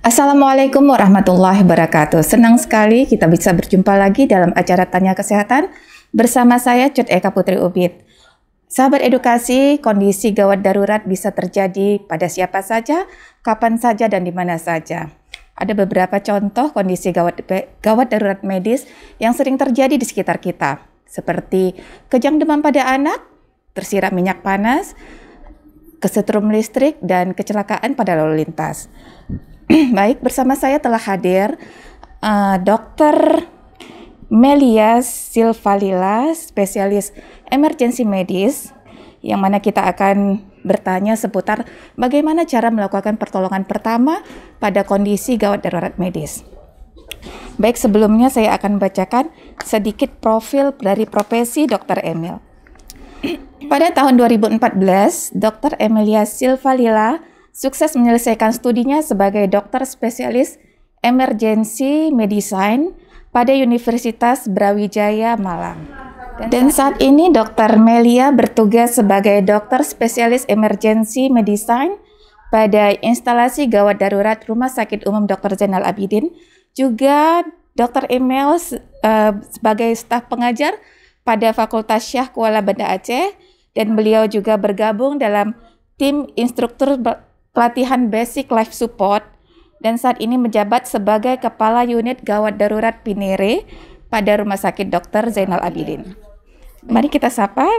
Assalamualaikum warahmatullahi wabarakatuh. Senang sekali kita bisa berjumpa lagi dalam acara Tanya Kesehatan bersama saya Cut Eka Putri Ubid. Sahabat edukasi, kondisi gawat darurat bisa terjadi pada siapa saja, kapan saja, dan di mana saja. Ada beberapa contoh kondisi gawat, gawat darurat medis yang sering terjadi di sekitar kita, seperti kejang demam pada anak, tersiram minyak panas, kesetrum listrik, dan kecelakaan pada lalu lintas. Baik, bersama saya telah hadir uh, eh, Dr. Melia Silvalila, spesialis emergency medis, yang mana kita akan bertanya seputar bagaimana cara melakukan pertolongan pertama pada kondisi gawat darurat medis. Baik, sebelumnya saya akan bacakan sedikit profil dari profesi Dr. Emil. Pada tahun 2014, Dr. Emilia Silvalila sukses menyelesaikan studinya sebagai dokter spesialis emergency medicine pada Universitas Brawijaya Malang. Dan saat ini Dr. Melia bertugas sebagai dokter spesialis emergency medicine pada instalasi gawat darurat Rumah Sakit Umum Dr. Zainal Abidin, juga Dr. Emil uh, sebagai staf pengajar pada Fakultas Syah Kuala Banda Aceh dan beliau juga bergabung dalam tim instruktur pelatihan basic life support, dan saat ini menjabat sebagai Kepala Unit Gawat Darurat Pinere pada Rumah Sakit Dr. Zainal Abidin. Mari kita sapa uh,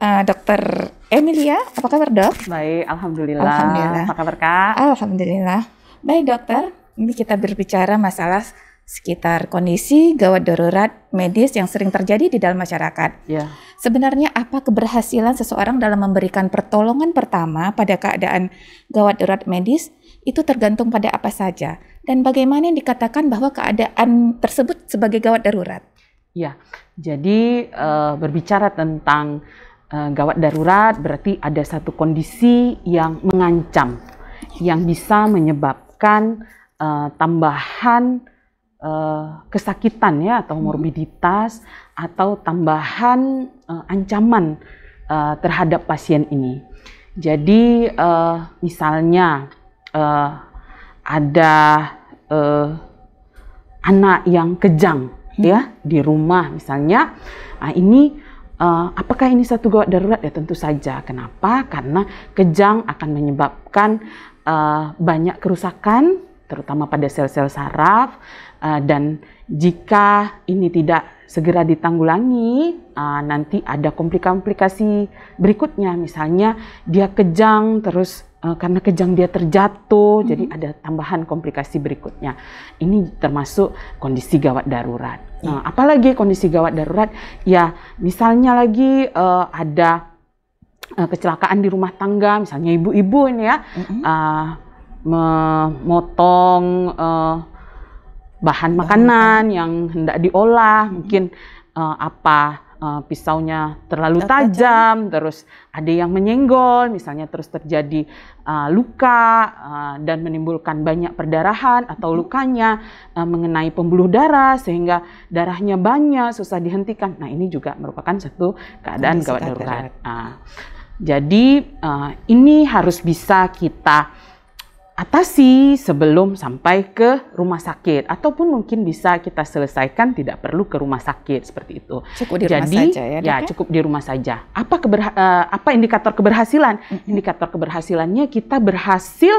eh, Dr. Emilia, apa kabar dok? Baik, Alhamdulillah. Alhamdulillah. Apa kabar kak? Alhamdulillah. Baik dokter, ini kita berbicara masalah sekitar kondisi gawat darurat medis yang sering terjadi di dalam masyarakat. Yeah. Sebenarnya apa keberhasilan seseorang dalam memberikan pertolongan pertama pada keadaan gawat darurat medis itu tergantung pada apa saja dan bagaimana yang dikatakan bahwa keadaan tersebut sebagai gawat darurat. Ya, jadi uh, berbicara tentang uh, gawat darurat berarti ada satu kondisi yang mengancam, yang bisa menyebabkan uh, tambahan Eh, kesakitan ya atau hmm. morbiditas atau tambahan uh, ancaman uh, terhadap pasien ini. Jadi uh, misalnya uh, ada uh, anak yang kejang hmm. ya di rumah misalnya, nah, ini uh, apakah ini satu gawat darurat ya tentu saja. Kenapa? Karena kejang akan menyebabkan uh, banyak kerusakan terutama pada sel-sel saraf Eh, dan jika ini tidak segera ditanggulangi, uh, nanti ada komplikasi-komplikasi berikutnya. Misalnya dia kejang terus uh, karena kejang dia terjatuh, mm -hmm. jadi ada tambahan komplikasi berikutnya. Ini termasuk kondisi gawat darurat. Yeah. Iya. Uh, apalagi kondisi gawat darurat, ya misalnya lagi uh, ada uh, kecelakaan di rumah tangga, misalnya ibu-ibu ini ya, mm -hmm. uh, memotong uh, bahan makanan yang hendak diolah, mungkin uh, apa uh, pisaunya terlalu tajam, terus ada yang menyenggol, misalnya terus terjadi uh, luka uh, dan menimbulkan banyak perdarahan atau mm-hmm. lukanya uh, mengenai pembuluh darah sehingga darahnya banyak, susah dihentikan. Nah ini juga merupakan satu keadaan gawat darurat. Uh, jadi uh, ini harus bisa kita atasi sebelum sampai ke rumah sakit ataupun mungkin bisa kita selesaikan tidak perlu ke rumah sakit seperti itu. Cukup di Jadi, saja ya. Ya, ya, cukup di rumah saja. Apa keberha eh, apa indikator keberhasilan? Mm -hmm. Indikator keberhasilannya kita berhasil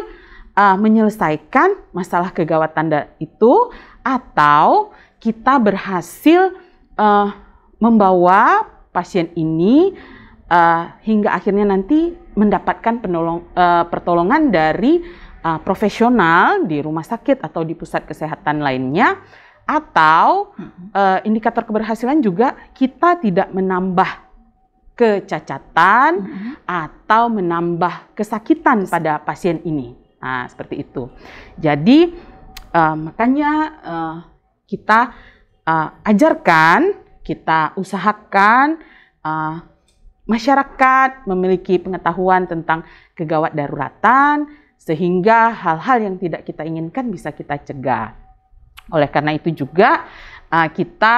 uh, menyelesaikan masalah kegawatan itu atau kita berhasil uh, membawa pasien ini uh, hingga akhirnya nanti mendapatkan penolong, uh, pertolongan dari uh, profesional di rumah sakit atau di pusat kesehatan lainnya atau uh, indikator keberhasilan juga kita tidak menambah kecacatan uh-huh. atau menambah kesakitan pada pasien ini. Nah, seperti itu. Jadi uh, makanya uh, kita uh, ajarkan, kita usahakan uh, masyarakat memiliki pengetahuan tentang kegawat daruratan, sehingga hal-hal yang tidak kita inginkan bisa kita cegah. Oleh karena itu juga uh, kita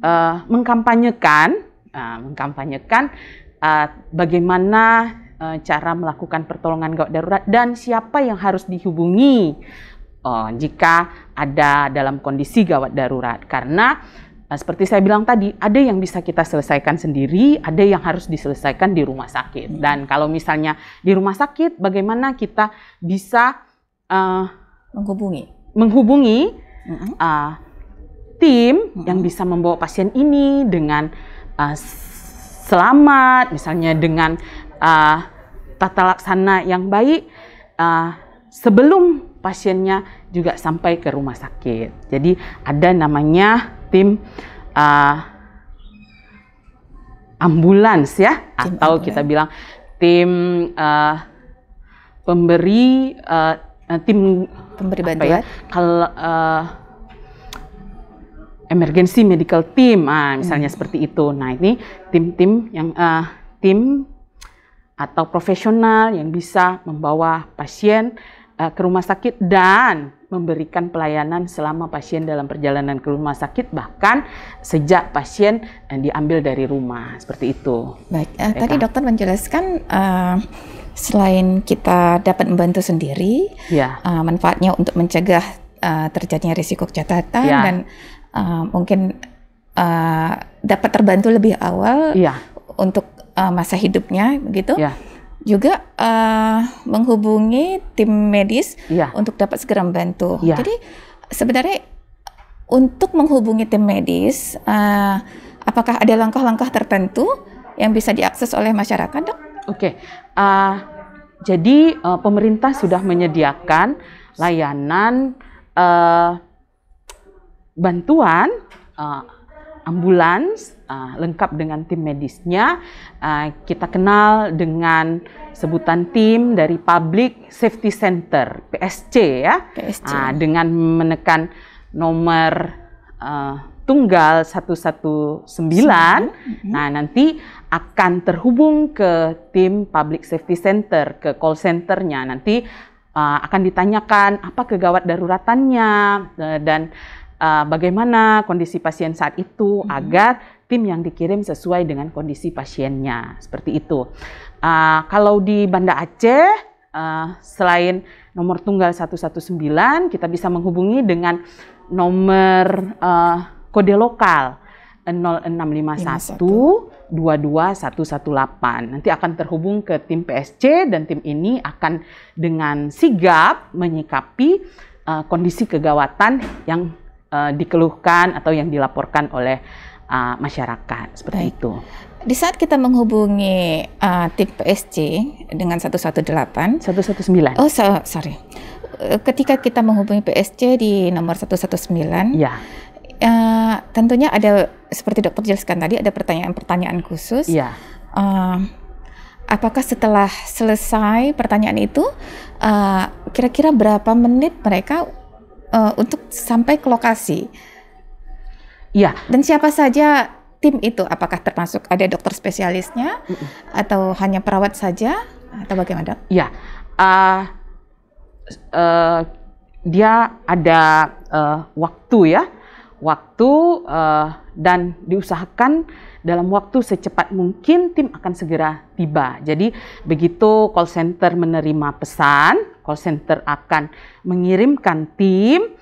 uh, mengkampanyekan, uh, mengkampanyekan bagaimana cara melakukan pertolongan gawat darurat dan siapa yang harus dihubungi jika ada dalam kondisi gawat darurat. Karena Nah, seperti saya bilang tadi, ada yang bisa kita selesaikan sendiri, ada yang harus diselesaikan di rumah sakit. Hmm. Dan kalau misalnya di rumah sakit, bagaimana kita bisa uh, menghubungi menghubungi uh, tim yang bisa membawa pasien ini dengan uh, selamat, misalnya dengan uh, tata laksana yang baik uh, sebelum pasiennya juga sampai ke rumah sakit. Jadi ada namanya tim uh, ambulans ya tim atau ambulans. kita bilang tim uh, pemberi uh, tim pemberi ya, bantuan ya, kalau uh, emergency medical team ah, misalnya hmm. seperti itu nah ini tim-tim yang uh, tim atau profesional yang bisa membawa pasien uh, ke rumah sakit dan memberikan pelayanan selama pasien dalam perjalanan ke rumah sakit bahkan sejak pasien eh, diambil dari rumah seperti itu. Baik, uh, tadi dokter menjelaskan uh, selain kita dapat membantu sendiri, ya. uh, manfaatnya untuk mencegah uh, terjadinya risiko kecatatan ya. dan uh, mungkin uh, dapat terbantu lebih awal ya. untuk uh, masa hidupnya begitu. Ya juga uh, menghubungi tim medis ya. untuk dapat segera membantu. Ya. Jadi sebenarnya untuk menghubungi tim medis, uh, apakah ada langkah-langkah tertentu yang bisa diakses oleh masyarakat, dok? Oke, okay. uh, eh, jadi uh, pemerintah sudah menyediakan layanan uh, bantuan uh, ambulans uh, lengkap dengan tim medisnya. Uh, kita kenal dengan sebutan tim dari Public Safety Center (PSC) ya, PSC. Uh, ah, dengan menekan nomor uh, tunggal 119. Mm-hmm. Nah, nanti akan terhubung ke tim Public Safety Center, ke call centernya. Nanti uh, akan ditanyakan apa kegawat daruratannya uh, dan bagaimana kondisi pasien saat itu mm-hmm. agar tim yang dikirim sesuai dengan kondisi pasiennya. Seperti itu. Uh, kalau di Banda Aceh, uh, selain nomor tunggal 119, kita bisa menghubungi dengan nomor uh, kode lokal 0651 22118. Nanti akan terhubung ke tim PSC dan tim ini akan dengan sigap menyikapi uh, kondisi kegawatan yang uh, dikeluhkan atau yang dilaporkan oleh uh, masyarakat seperti Baik. itu. Di saat kita menghubungi uh, tim PSC dengan 118 119 Oh so, sorry. Uh, ketika kita menghubungi PSC di nomor 119 Ya. Uh, tentunya ada seperti dokter jelaskan tadi ada pertanyaan-pertanyaan khusus. Ya. Uh, apakah setelah selesai pertanyaan itu uh, kira-kira uh, berapa menit mereka uh, untuk sampai ke lokasi? Iya. Dan siapa saja tim itu? Apakah termasuk ada dokter spesialisnya uh-uh. atau hanya perawat saja atau bagaimana? Iya. Uh, uh, dia ada uh, waktu ya, waktu uh, dan diusahakan dalam waktu secepat mungkin tim akan segera tiba. Jadi begitu call center menerima pesan, call center akan mengirimkan tim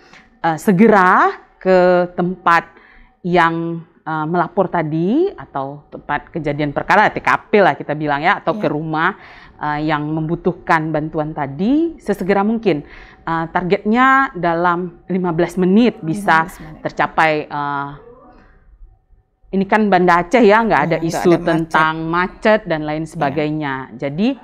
uh, segera ke tempat yang uh, melapor tadi atau tempat kejadian perkara TKP lah kita bilang ya atau yeah. ke iya. rumah uh, yang membutuhkan bantuan tadi sesegera mungkin. Uh, targetnya dalam 15 menit bisa 15 menit. tercapai uh, ini kan Banda Aceh ya nggak ada iya, isu ada tentang macet. macet dan lain iya. sebagainya. Ya. Jadi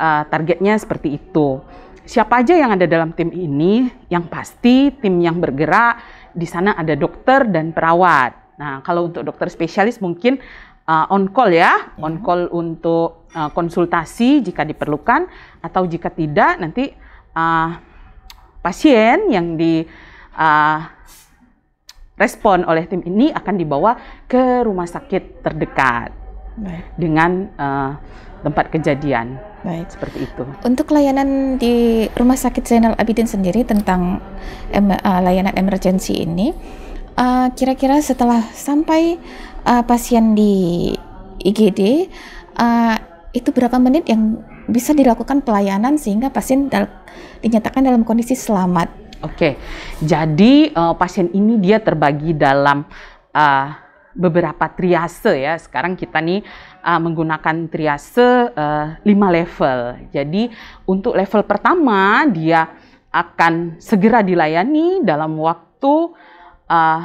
uh, targetnya seperti itu. Siapa aja yang ada dalam tim ini, yang pasti tim yang bergerak di sana ada dokter dan perawat. Nah, kalau untuk dokter spesialis mungkin uh, on call ya, iya. on call untuk uh, konsultasi jika diperlukan atau jika tidak nanti uh, pasien yang di uh, respon oleh tim ini akan dibawa ke rumah sakit terdekat Baik. dengan uh, tempat kejadian. Baik. Seperti itu. Untuk layanan di Rumah Sakit Zainal Abidin sendiri tentang em uh, layanan emergensi ini, eh, kira-kira uh, setelah sampai uh, pasien di IGD, uh, itu berapa menit yang bisa dilakukan pelayanan sehingga pasien dal dinyatakan dalam kondisi selamat? Oke, jadi uh, pasien ini dia terbagi dalam uh, beberapa triase ya. Sekarang kita nih uh, menggunakan triase uh, 5 level. Jadi untuk level pertama dia akan segera dilayani dalam waktu uh,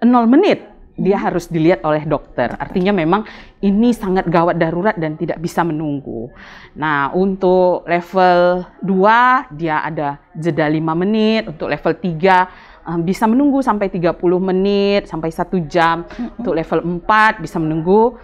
0 menit. Dia hmm. harus dilihat oleh dokter. Artinya memang ini sangat gawat darurat dan tidak bisa menunggu. Nah, untuk level 2 dia ada jeda 5 menit, untuk level 3 um, bisa menunggu sampai 30 menit sampai satu jam. Hmm. Untuk level 4 bisa menunggu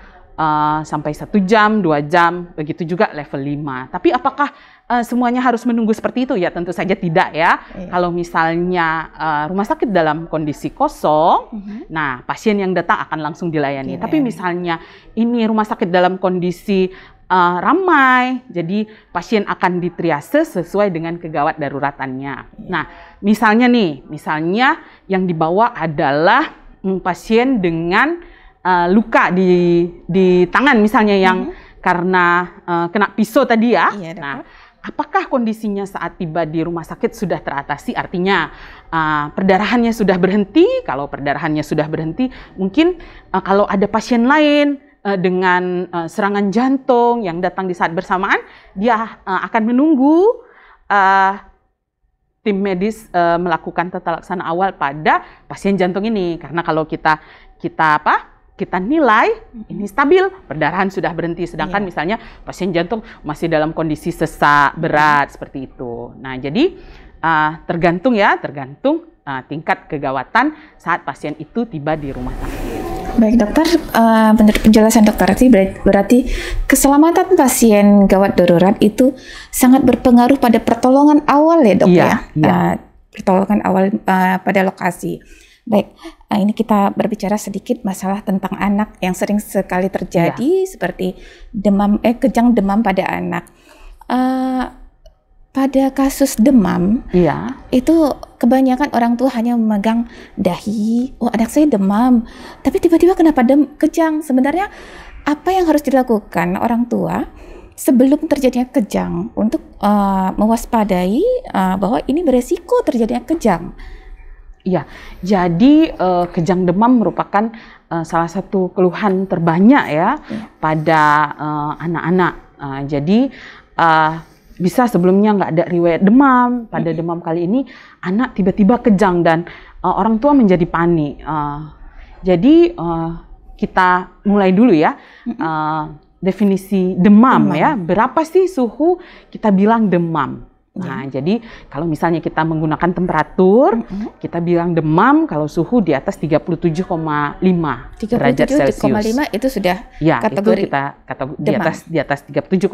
Eh, sampai satu jam, dua jam, begitu juga level 5. Tapi apakah uh, semuanya harus menunggu seperti itu? Ya tentu saja tidak ya. Iya. Kalau misalnya uh, rumah sakit dalam kondisi kosong, mm -hmm. nah pasien yang datang akan langsung dilayani. Gini. Iya. Tapi misalnya ini rumah sakit dalam kondisi uh, ramai. Jadi pasien akan ditriase sesuai dengan kegawat daruratannya. Iya. Nah, misalnya nih, misalnya yang dibawa adalah mm, pasien dengan uh, luka di di tangan misalnya yang hmm. karena uh, kena pisau tadi ya. Iya, nah, apakah kondisinya saat tiba di rumah sakit sudah teratasi? Artinya uh, perdarahannya sudah berhenti. Kalau perdarahannya sudah berhenti, mungkin uh, kalau ada pasien lain dengan serangan jantung yang datang di saat bersamaan, dia akan menunggu uh, tim medis uh, melakukan tata laksana awal pada pasien jantung ini. Karena kalau kita kita apa? kita nilai ini stabil, perdarahan sudah berhenti. Sedangkan yeah. misalnya pasien jantung masih dalam kondisi sesak berat seperti itu. Nah, jadi uh, tergantung ya, tergantung uh, tingkat kegawatan saat pasien itu tiba di rumah sakit. Baik dokter, uh, penjelasan dokter berarti, berarti keselamatan pasien gawat darurat itu sangat berpengaruh pada pertolongan awal ya dok iya, ya, yeah. Iya. Uh, pertolongan awal uh, pada lokasi. Baik, eh, ini kita berbicara sedikit masalah tentang anak yang sering sekali terjadi ya. seperti demam eh kejang demam pada anak. Uh, pada kasus demam, ya. itu kebanyakan orang tua hanya memegang dahi. Oh, anak saya demam, tapi tiba-tiba kenapa dem kejang? Sebenarnya apa yang harus dilakukan orang tua sebelum terjadinya kejang untuk uh, mewaspadai uh, bahwa ini beresiko terjadinya kejang? Iya, jadi uh, kejang demam merupakan uh, salah satu keluhan terbanyak ya, ya. pada eh, anak-anak. Uh, uh, jadi uh, bisa sebelumnya nggak ada riwayat demam, pada demam kali ini anak tiba-tiba kejang dan uh, orang tua menjadi panik. Uh, jadi uh, kita mulai dulu ya. Uh, definisi demam, demam ya berapa sih suhu kita bilang demam Iya. Nah, hmm. jadi kalau misalnya kita menggunakan temperatur, hmm. kita bilang demam kalau suhu di atas 37,5 derajat Celcius. 37,5 itu sudah ya, kategori itu kita kategori di atas di atas 37,5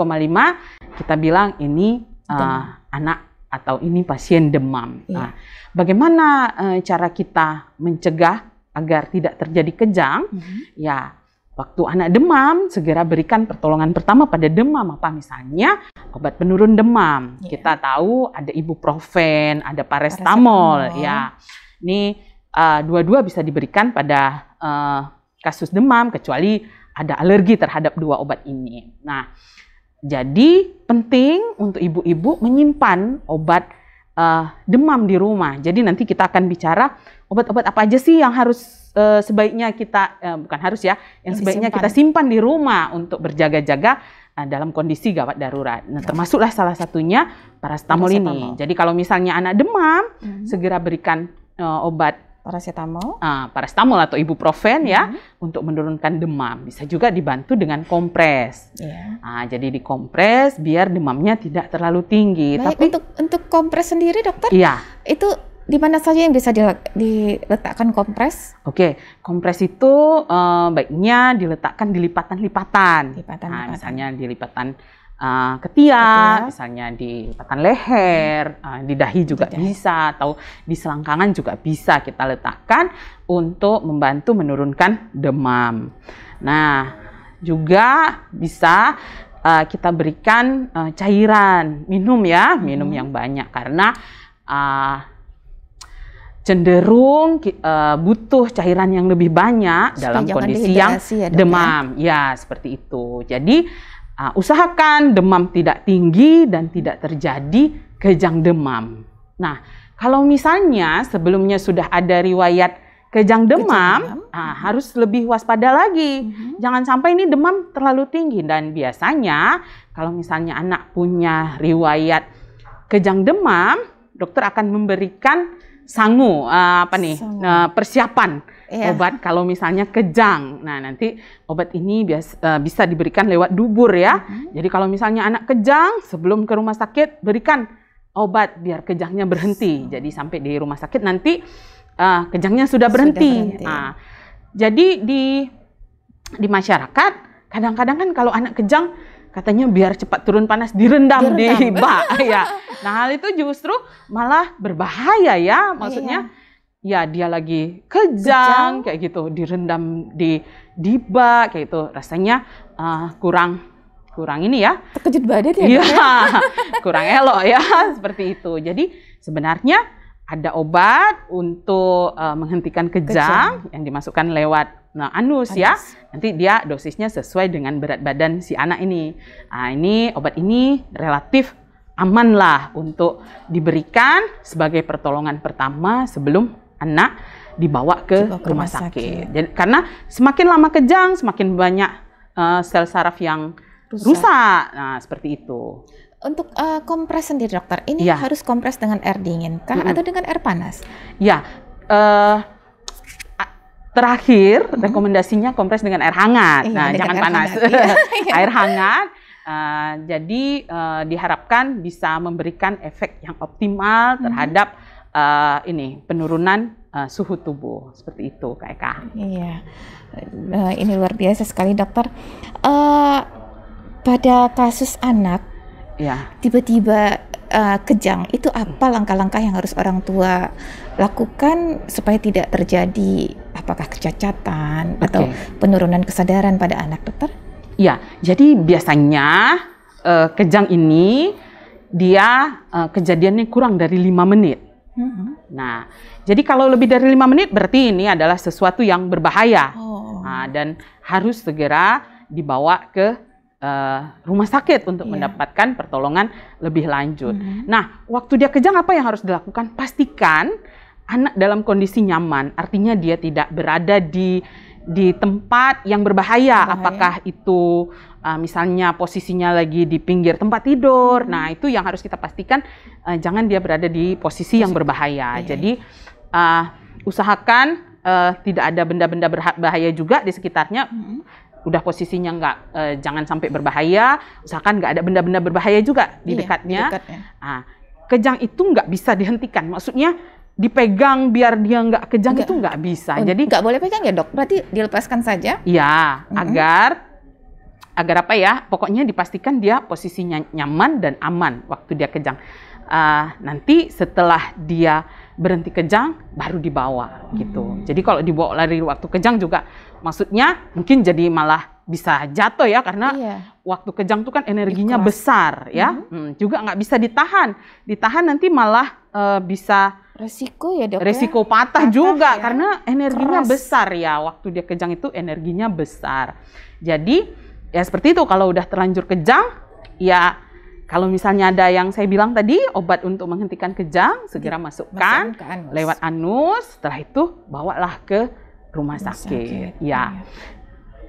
kita bilang ini uh, anak atau ini pasien demam. Yeah. Nah, bagaimana uh, cara kita mencegah agar tidak terjadi kejang? Hmm. Ya, Waktu anak demam, segera berikan pertolongan pertama pada demam apa misalnya obat penurun demam. Yeah. Kita tahu ada ibuprofen, ada paracetamol, ya. Ini uh, dua-dua bisa diberikan pada uh, kasus demam kecuali ada alergi terhadap dua obat ini. Nah, jadi penting untuk ibu-ibu menyimpan obat uh, demam di rumah. Jadi nanti kita akan bicara obat-obat apa aja sih yang harus uh, sebaiknya kita uh, bukan harus ya, yang, yang sebaiknya disimpan. kita simpan di rumah untuk berjaga-jaga uh, dalam kondisi gawat darurat. Nah, termasuklah salah satunya paracetamol ini. Jadi kalau misalnya anak demam, mm -hmm. segera berikan uh, obat paracetamol. Uh, paracetamol atau ibuprofen mm -hmm. ya mhm. untuk menurunkan demam. Bisa juga dibantu dengan kompres. Yeah. Iya. Uh, jadi dikompres biar demamnya tidak terlalu tinggi. Baik, Tapi untuk untuk kompres sendiri dokter? Iya. Itu di mana saja yang bisa diletakkan kompres? Oke, kompres itu uh, baiknya diletakkan di lipatan-lipatan. Lipatan, -lipatan. Ah, lipatan, misalnya di lipatan uh, ketiak, ketia. misalnya di tekan leher, hmm. uh, di dahi juga Tidak. bisa, atau di selangkangan juga bisa kita letakkan untuk membantu menurunkan demam. Nah, juga bisa uh, kita berikan uh, cairan minum ya, minum hmm. yang banyak karena uh, cenderung uh, butuh cairan yang lebih banyak Supaya dalam kondisi yang ya, ya, demam. ya, seperti itu. Jadi Uh, usahakan demam tidak tinggi dan tidak terjadi kejang demam. Nah, kalau misalnya sebelumnya sudah ada riwayat kejang demam, kejang demam. Ah, harus lebih waspada lagi. -hmm. Jangan sampai ini demam terlalu tinggi dan biasanya kalau misalnya anak punya riwayat kejang demam, dokter akan memberikan sangu uh, apa nih sangu. Uh, persiapan yeah. obat kalau misalnya kejang. Nah, nanti obat ini bias, uh, bisa diberikan lewat dubur ya. Mm-hmm. Jadi kalau misalnya anak kejang sebelum ke rumah sakit berikan obat biar kejangnya berhenti. So. Jadi sampai di rumah sakit nanti uh, kejangnya sudah berhenti. Sudah berhenti. Nah, jadi di di masyarakat kadang-kadang kan kalau anak kejang katanya biar cepat turun panas direndam, direndam. di bak ya. Nah, hal itu justru malah berbahaya ya. Maksudnya yeah ya dia lagi kejang, kejang. kayak gitu, direndam di diba kayak gitu. Rasanya uh, kurang kurang ini ya. Terkejut badan ya. Iya, ya? kurang elok ya, seperti itu. Jadi sebenarnya ada obat untuk uh, menghentikan kejang, kejang yang dimasukkan lewat nah, eh, anus, anus ya. Nanti dia dosisnya sesuai dengan berat badan si anak ini. Nah, ini obat ini relatif aman lah untuk diberikan sebagai pertolongan pertama sebelum anak dibawa ke ke rumah sakit. sakit. Jadi, karena semakin lama kejang, semakin banyak uh, sel saraf yang rusak. rusak. Nah, seperti itu. Untuk uh, kompres sendiri dokter, ini ya. harus kompres dengan air dingin kah mm -hmm. atau dengan air panas? Ya, uh, terakhir -hmm. rekomendasinya kompres dengan air hangat. Iya, nah, jangan air panas. Hangat, iya. iya. air hangat. Uh, jadi uh, diharapkan bisa memberikan efek yang optimal mm-hmm. terhadap -hmm uh, ini penurunan uh, suhu tubuh seperti itu Kak Eka. Iya, uh, ini luar biasa sekali dokter. Uh, pada kasus anak, ya. tiba-tiba uh, kejang itu apa langkah-langkah yang harus orang tua lakukan supaya tidak terjadi apakah kecacatan okay. atau penurunan kesadaran pada anak dokter? Ya, jadi biasanya uh, kejang ini dia uh, kejadiannya kurang dari lima menit Mm-hmm. Nah, jadi kalau lebih dari lima menit berarti ini adalah sesuatu yang berbahaya oh. nah, dan harus segera dibawa ke uh, rumah sakit untuk yeah. mendapatkan pertolongan lebih lanjut. Mm-hmm. Nah, waktu dia kejang apa yang harus dilakukan? Pastikan anak dalam kondisi nyaman, artinya dia tidak berada di di tempat yang berbahaya, berbahaya. apakah itu uh, misalnya posisinya lagi di pinggir tempat tidur. Hmm. Nah, itu yang harus kita pastikan uh, jangan dia berada di posisi yang berbahaya. Yeah. Iya. Jadi uh, usahakan uh, tidak ada benda-benda berbahaya juga di sekitarnya. Hmm. Udah posisinya nggak uh, jangan sampai berbahaya. Usahakan nggak ada benda-benda berbahaya juga di iya, dekatnya. Di dekatnya. Nah, kejang itu nggak bisa dihentikan. Maksudnya dipegang biar dia nggak kejang enggak. itu nggak bisa. Oh, Jadi nggak boleh pegang ya dok. Berarti dilepaskan saja. Iya mm -hmm. agar agar apa ya? Pokoknya dipastikan dia posisinya nyaman dan aman waktu dia kejang. Uh, nanti setelah dia berhenti kejang baru dibawa gitu. Hmm. Jadi kalau dibawa lari waktu kejang juga maksudnya mungkin jadi malah bisa jatuh ya karena iya. waktu kejang itu kan energinya Ikhlas. besar ya. -hmm. hmm, juga nggak bisa ditahan. Ditahan nanti malah uh, bisa resiko ya dok. Resiko patah, patah juga ya? karena energinya Keras. besar ya. Waktu dia kejang itu energinya besar. Jadi ya seperti itu kalau udah terlanjur kejang ya kalau misalnya ada yang saya bilang tadi obat untuk menghentikan kejang segera iya, masukkan, ke anus. lewat anus setelah itu bawalah ke rumah, sakit, ya, iya.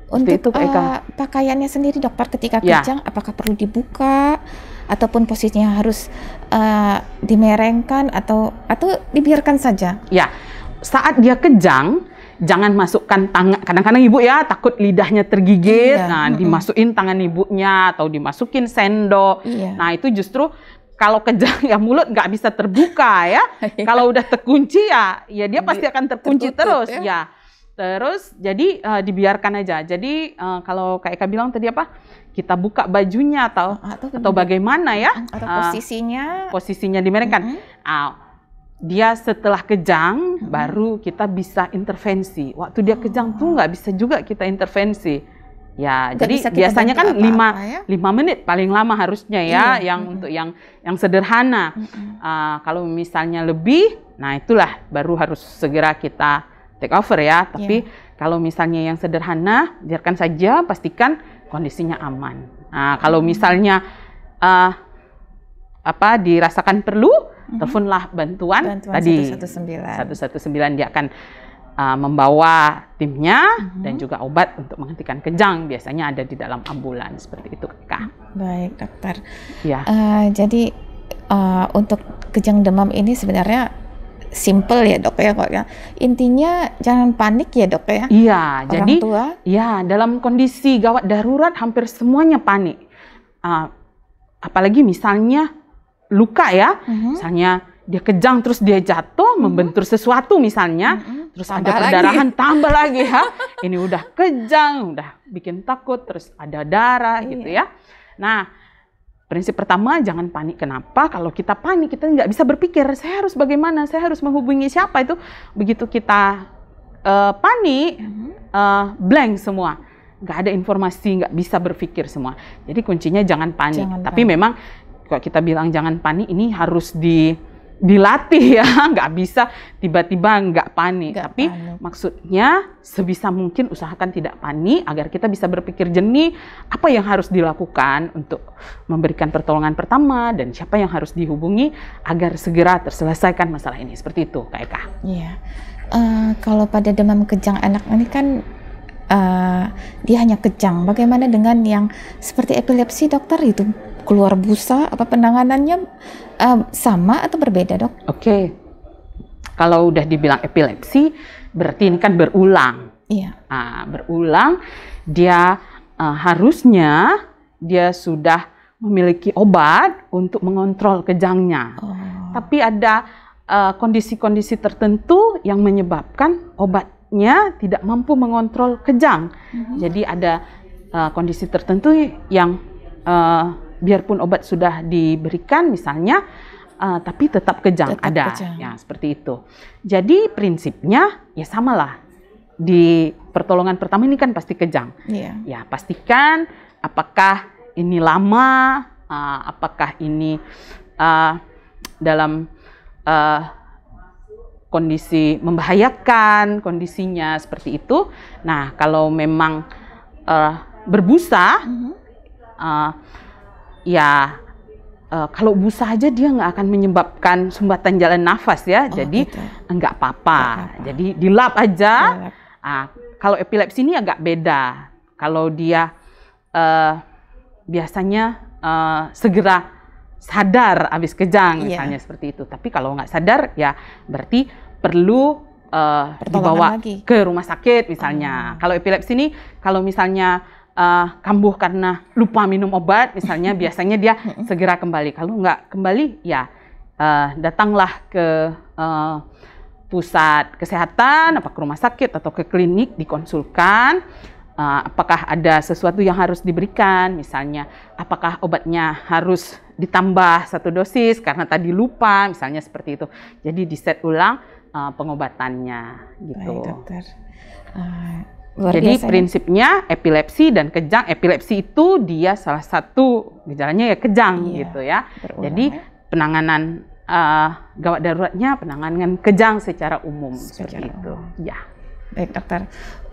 Untuk itu, uh, pakaiannya sendiri dokter ketika ya. kejang apakah perlu dibuka ataupun posisinya harus uh, dimerengkan atau atau dibiarkan saja? Ya. Saat dia kejang, jangan masukkan tangan. Kadang-kadang ibu ya takut lidahnya tergigit. Iya. Nah, mm -hmm. dimasukin tangan ibunya atau dimasukin sendok. Iya. Nah, itu justru kalau kejang ya mulut nggak bisa terbuka ya. kalau udah terkunci ya, ya dia pasti akan terkunci terus ya. ya. Terus jadi uh, dibiarkan aja. Jadi uh, kalau Kak Eka bilang tadi apa? Kita buka bajunya atau ah, atau, atau bagaimana ya? Atau posisinya? Uh, posisinya dimana Mm -hmm. uh, ah, dia setelah kejang hmm. baru kita bisa intervensi. Waktu dia kejang hmm. tuh oh. nggak bisa juga kita intervensi. Ya, gak jadi biasanya kan apa -apa, lima, ya? lima menit paling lama harusnya ya, iya. yang -hmm. untuk yang yang sederhana. -hmm. uh, kalau misalnya lebih, nah itulah baru harus segera kita take over ya. Tapi yeah. kalau misalnya yang sederhana, biarkan saja, pastikan kondisinya aman. Nah, kalau hmm. misalnya uh, apa dirasakan perlu, hmm teleponlah bantuan, bantuan tadi 119. 119 dia akan uh, membawa timnya mm-hmm. dan juga obat untuk menghentikan kejang biasanya ada di dalam ambulan seperti itu Kak. Baik, dokter. Ya. Uh, jadi uh, untuk kejang demam ini sebenarnya simple ya dok ya kok ya intinya jangan panik ya dok ya iya Orang jadi tua. ya dalam kondisi gawat darurat hampir semuanya panik uh, apalagi misalnya luka ya, mm-hmm. misalnya dia kejang terus dia jatuh mm-hmm. membentur sesuatu misalnya, mm-hmm. terus tambah ada perdarahan tambah lagi ya. Ini udah kejang, udah bikin takut, terus ada darah gitu iya. gitu ya. Nah, prinsip pertama jangan panik. Kenapa? Kalau kita panik kita nggak bisa berpikir. Saya harus bagaimana? Saya harus menghubungi siapa itu? Begitu kita uh, panik, mm-hmm. uh, blank semua nggak ada informasi, nggak bisa berpikir semua. Jadi kuncinya jangan panik. Jangan Tapi panik. memang kalau kita bilang jangan panik ini harus di dilatih ya nggak bisa tiba-tiba nggak panik gak tapi panik. maksudnya sebisa mungkin usahakan tidak panik agar kita bisa berpikir jernih apa yang harus dilakukan untuk memberikan pertolongan pertama dan siapa yang harus dihubungi agar segera terselesaikan masalah ini seperti itu kak Eka. Iya uh, kalau pada demam kejang anak ini kan uh, dia hanya kejang bagaimana dengan yang seperti epilepsi dokter itu keluar busa apa penanganannya uh, sama atau berbeda dok? Oke, okay. kalau udah dibilang epilepsi berarti ini kan berulang. Iya. Nah, berulang dia uh, harusnya dia sudah memiliki obat untuk mengontrol kejangnya. Oh. Tapi ada eh, kondisi-kondisi uh, tertentu yang menyebabkan obatnya tidak mampu mengontrol kejang. Mm -hmm. Jadi ada uh, kondisi tertentu yang uh, biarpun obat sudah diberikan misalnya uh, tapi tetap kejang tetap ada kejang. ya seperti itu. Jadi prinsipnya ya samalah di pertolongan pertama ini kan pasti kejang. Yeah. Ya pastikan apakah ini lama, uh, apakah ini uh, dalam uh, kondisi membahayakan kondisinya seperti itu. Nah kalau memang uh, berbusa. Mm -hmm. uh, ya e, kalau busa aja dia nggak akan menyebabkan sumbatan jalan nafas ya. Oh, Jadi gitu. nggak apa-apa. Jadi dilap aja. Dilap. Nah, kalau epilepsi ini agak beda. Kalau dia e, biasanya e, segera sadar habis kejang yeah. misalnya seperti itu. Tapi kalau nggak sadar ya berarti perlu uh, dibawa lagi. ke rumah sakit misalnya. Oh. Kalau epilepsi ini kalau misalnya uh, kambuh karena lupa minum obat misalnya biasanya dia segera kembali kalau nggak kembali ya uh, datanglah ke uh, pusat kesehatan apa ke rumah sakit atau ke klinik dikonsulkan uh, apakah ada sesuatu yang harus diberikan misalnya apakah obatnya harus ditambah satu dosis karena tadi lupa misalnya seperti itu jadi di set ulang uh, pengobatannya gitu Baik, dokter uh, Luar Jadi biasa, ya. prinsipnya ya? epilepsi dan kejang, epilepsi itu dia salah satu gejalanya ya kejang iya, gitu ya. Berulang, Jadi ya. penanganan uh, gawat daruratnya penanganan kejang secara umum secara seperti umum. itu. Ya. Baik dokter.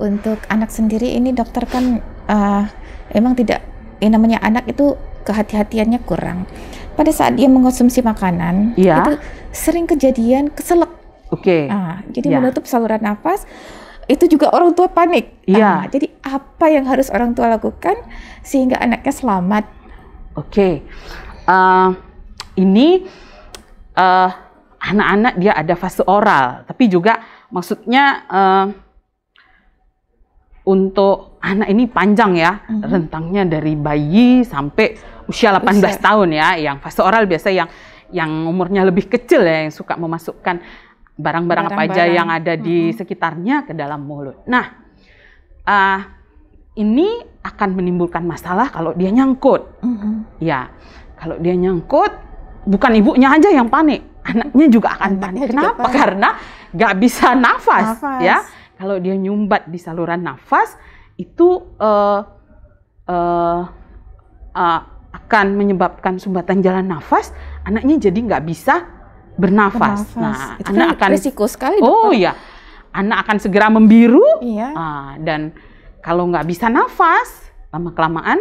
Untuk anak sendiri ini dokter kan uh, emang tidak yang namanya anak itu kehati-hatiannya kurang. Pada saat dia mengonsumsi makanan, ya. itu sering kejadian keselak. Oke. Okay. Nah, jadi ya. menutup saluran nafas itu juga orang tua panik. Iya. Nah, jadi apa yang harus orang tua lakukan sehingga anaknya selamat? Oke, okay. uh, eh, ini anak eh, anak-anak dia ada fase oral, tapi juga maksudnya uh, untuk anak ini panjang ya mm-hmm. rentangnya dari bayi sampai usia 18 usia. tahun ya, yang fase oral biasa yang yang umurnya lebih kecil ya yang suka memasukkan barang-barang apa aja yang ada di hmm. sekitarnya ke dalam mulut. Nah, uh, ini akan menimbulkan masalah kalau dia nyangkut. Hmm. Ya, kalau dia nyangkut, bukan ibunya aja yang panik, anaknya juga akan anaknya panik. Juga Kenapa? Panik. Karena nggak bisa nafas, nafas. Ya, kalau dia nyumbat di saluran nafas itu uh, uh, uh, akan menyebabkan sumbatan jalan nafas. Anaknya jadi nggak bisa bernafas. bernafas. Nah, itu kan anak akan risiko sekali. Dokter. Oh iya, anak akan segera membiru. Iya. Uh, dan kalau nggak bisa nafas, lama kelamaan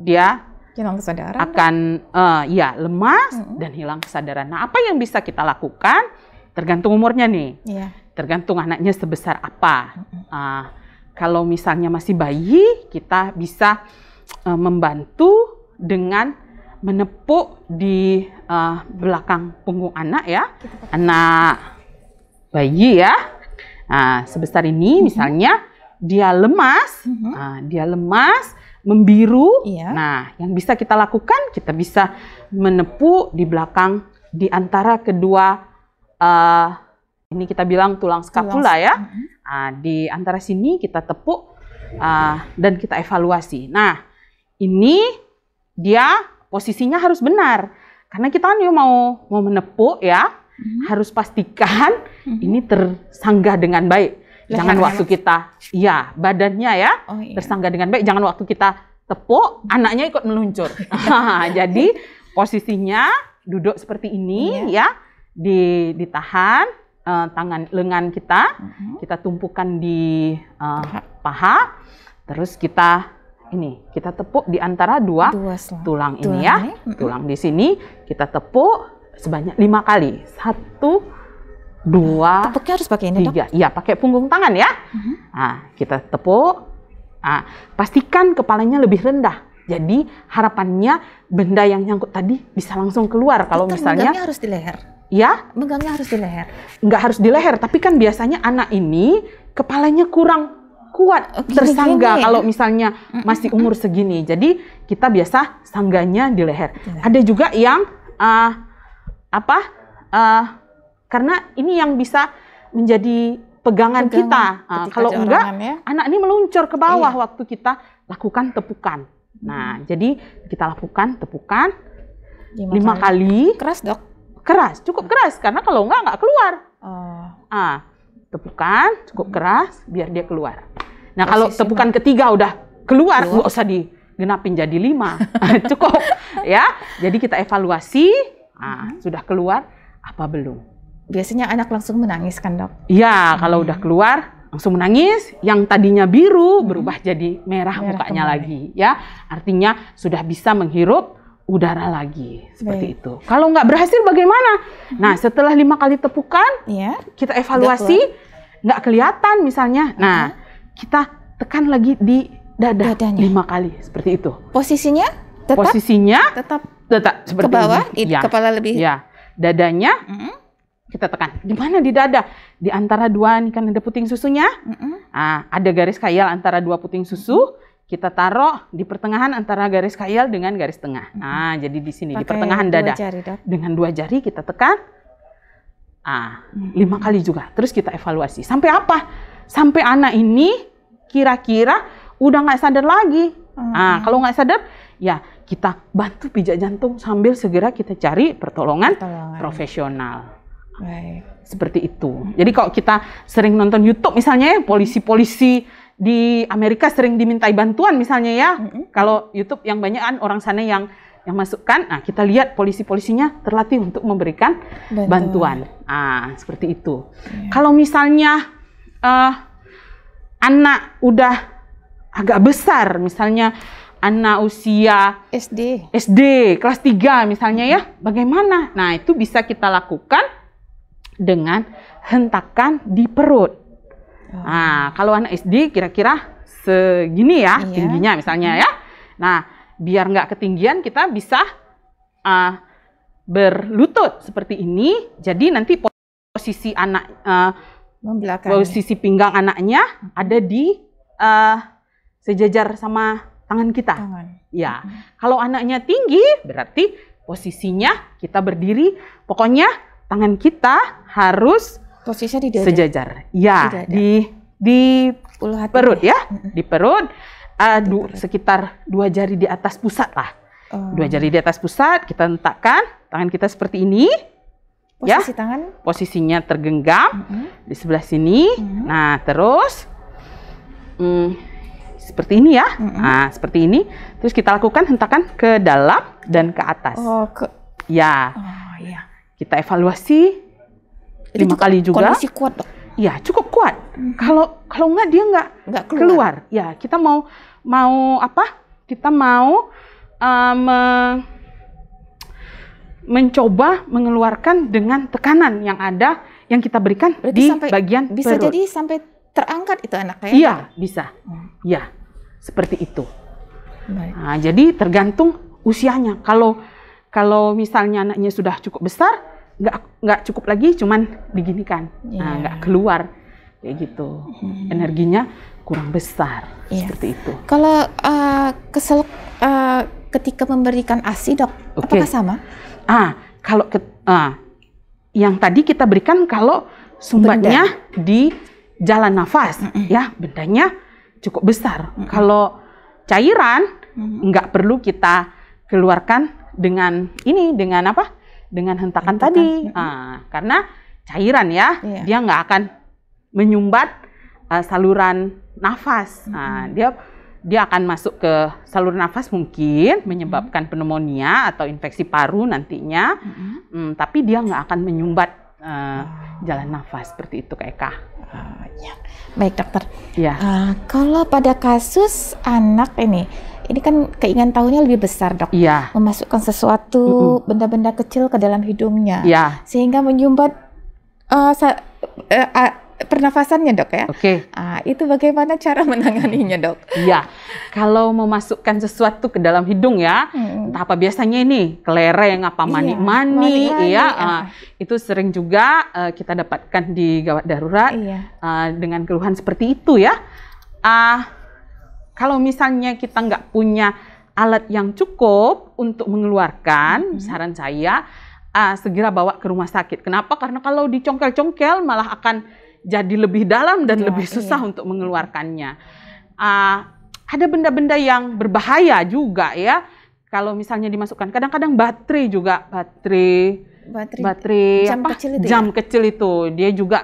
dia hilang kesadaran. Akan uh, ya lemas mm -hmm. dan hilang kesadaran. Nah, apa yang bisa kita lakukan? Tergantung umurnya nih. Iya. Tergantung anaknya sebesar apa. uh, kalau misalnya masih bayi, kita bisa uh, membantu dengan menepuk di uh, belakang punggung anak ya. Anak bayi ya. Nah, sebesar ini mm -hmm. misalnya dia lemas, mm -hmm. nah, dia lemas, membiru. iya. Nah, yang bisa kita lakukan kita bisa menepuk di belakang di antara kedua uh, ini kita bilang tulang skapula tulang. ya. Mm -hmm. Nah, di antara sini kita tepuk uh, dan kita evaluasi. Nah, ini dia posisinya harus benar. Karena kita kan mau mau menepuk ya, hmm. harus pastikan hmm. ini tersanggah dengan baik. Jangan ya, waktu kita, ya badannya ya oh, iya. tersanggah dengan baik. Jangan waktu kita tepuk, mm-hmm. anaknya ikut meluncur. Jadi posisinya duduk seperti ini -hmm. ya, di, ditahan uh, tangan lengan kita, mm -hmm. kita tumpukan di uh, paha, terus kita ini kita tepuk di antara dua, dua tulang ini tulang ya. Ini. Tulang di sini kita tepuk sebanyak lima kali. Satu, dua, tepuknya harus pakai ini tiga. Dok? Iya pakai punggung tangan ya. Uh-huh. Nah, kita tepuk. Nah, pastikan kepalanya lebih rendah. Jadi harapannya benda yang nyangkut tadi bisa langsung keluar kalau misalnya harus di leher. Ya, megangnya harus di leher. Enggak harus di leher, tapi kan biasanya anak ini kepalanya kurang kuat tersangga Gini. kalau misalnya masih umur segini. Jadi kita biasa sangganya di leher. Ada juga yang uh, apa? Uh, karena ini yang bisa menjadi pegangan, pegangan kita. Uh, kalau enggak, ya. anak ini meluncur ke bawah iya. waktu kita lakukan tepukan. Nah, hmm. jadi kita lakukan tepukan lima, lima kali. kali. Keras dok? Keras, cukup keras karena kalau enggak enggak keluar. Uh. Uh, tepukan cukup hmm. keras biar dia keluar. Nah kalau tepukan ketiga udah keluar nggak usah digenapin jadi lima cukup ya. Jadi kita evaluasi nah, hmm. sudah keluar apa belum. Biasanya anak langsung menangis kan dok? Iya hmm. kalau udah keluar langsung menangis, yang tadinya biru berubah hmm. jadi merah, merah mukanya kembali. lagi ya. Artinya sudah bisa menghirup udara lagi seperti Baik. itu. Kalau nggak berhasil bagaimana? Nah mm-hmm. setelah lima kali tepukan yeah. kita evaluasi nggak kelihatan misalnya. Nah kita tekan lagi di dada Dadanya. lima kali seperti itu. Posisinya tetap posisinya tetap tetap seperti ke bawah ini. Ya. kepala lebih ya dadanya mm -hmm. kita tekan di mana di dada di antara dua ini kan ada puting susunya mm -hmm. nah, ada garis kail antara dua puting susu kita taruh di pertengahan antara garis kail dengan garis tengah. Nah, jadi di sini Pakai di pertengahan dada. Jari, dengan dua jari kita tekan. Ah, lima kali juga. Terus kita evaluasi. Sampai apa? Sampai anak ini kira-kira udah nggak sadar lagi. Hmm. Ah, iya. kalau nggak sadar, ya kita bantu pijak jantung sambil segera kita cari pertolongan, pertolongan. profesional. Baik. Seperti itu. Jadi kalau kita sering nonton YouTube misalnya ya, polisi-polisi di Amerika sering dimintai bantuan misalnya ya. Mm-hmm. Kalau YouTube yang banyak kan orang sana yang yang masukkan, nah kita lihat polisi-polisinya terlatih untuk memberikan bantuan. bantuan. Ah, seperti itu. Yeah. Kalau misalnya uh, anak udah agak besar, misalnya anak usia SD SD kelas 3 misalnya ya, bagaimana? Nah, itu bisa kita lakukan dengan hentakan di perut. Nah, kalau anak SD kira-kira segini ya iya. tingginya misalnya ya. Nah, biar nggak ketinggian kita bisa uh, berlutut seperti ini. Jadi nanti posisi anak uh, posisi pinggang anaknya ada di uh, sejajar sama tangan kita. Tangan. Ya, hmm. kalau anaknya tinggi berarti posisinya kita berdiri. Pokoknya tangan kita harus Posisinya di dada. Sejajar. Ya, di, di di hati perut ya, di perut. Uh, sekitar dua jari di atas pusat lah. Oh. Dua jari di atas pusat kita letakkan tangan kita seperti ini. Ya. Posisi ya. tangan? Posisinya tergenggam mm-hmm. di sebelah sini. Mm-hmm. Nah, terus mm, seperti ini ya. Mm-hmm. Nah, seperti ini. Terus kita lakukan hentakan ke dalam dan ke atas. Oh, ke Ya. Oh, iya. Kita evaluasi jadi lima kali juga. Kondisi kuat dok. Ya cukup kuat. Hmm. Kalau nggak dia nggak nggak keluar. keluar. Ya kita mau mau apa? Kita mau eh, me mencoba mengeluarkan dengan tekanan yang ada yang kita berikan Berarti di sampai, bagian bisa perut. jadi sampai terangkat itu anaknya. Ya, iya bisa. Oh. Iya seperti itu. Baik. Nah, jadi tergantung usianya. Kalau kalau misalnya anaknya sudah cukup besar, nggak nggak cukup lagi cuman diginikan yeah. nah, iya. nggak keluar kayak gitu hmm. energinya kurang besar yeah. seperti itu kalau uh, kesel uh, ketika memberikan asi dok okay. apakah sama ah kalau ke, ah yang tadi kita berikan kalau sumbatnya Benda. di jalan nafas mm -mm. ya bendanya cukup besar mm -mm. kalau cairan mm -mm. nggak perlu kita keluarkan dengan ini dengan apa dengan hentakan, hentakan. tadi. -hmm. nah, karena cairan ya, yeah. dia nggak akan menyumbat uh, saluran nafas. -hmm. nah, dia dia akan masuk ke saluran nafas mungkin menyebabkan -hmm. pneumonia atau infeksi paru nantinya. -hmm. tapi dia nggak akan menyumbat uh, jalan nafas seperti itu Kak Eka. Oh, ya. Baik dokter. Ya. Uh, kalau pada kasus anak ini ini kan keinginan tahunya lebih besar dok. Iya. Memasukkan sesuatu benda-benda mm -mm. kecil ke dalam hidungnya. ya. Sehingga menyumbat uh, sa uh, uh, pernafasannya dok ya. Oke. Okay. Uh, itu bagaimana cara menanganinya dok? Iya. Kalau memasukkan sesuatu ke dalam hidung ya, hmm. entah apa biasanya ini kelereng apa iya, mani-mani, ya, ya. Uh, itu sering juga uh, kita dapatkan di gawat darurat iya. uh, dengan keluhan seperti itu ya. Ah. Uh, kalau misalnya kita nggak punya alat yang cukup untuk mengeluarkan, hmm. saran saya uh, segera bawa ke rumah sakit. Kenapa? Karena kalau dicongkel-congkel malah akan jadi lebih dalam dan ya, lebih iya. susah iya. untuk mengeluarkannya. Uh, ada benda-benda yang berbahaya juga ya. Kalau misalnya dimasukkan, kadang-kadang baterai juga baterai, baterai, baterai jam Kecil itu ya? jam ya? kecil itu dia juga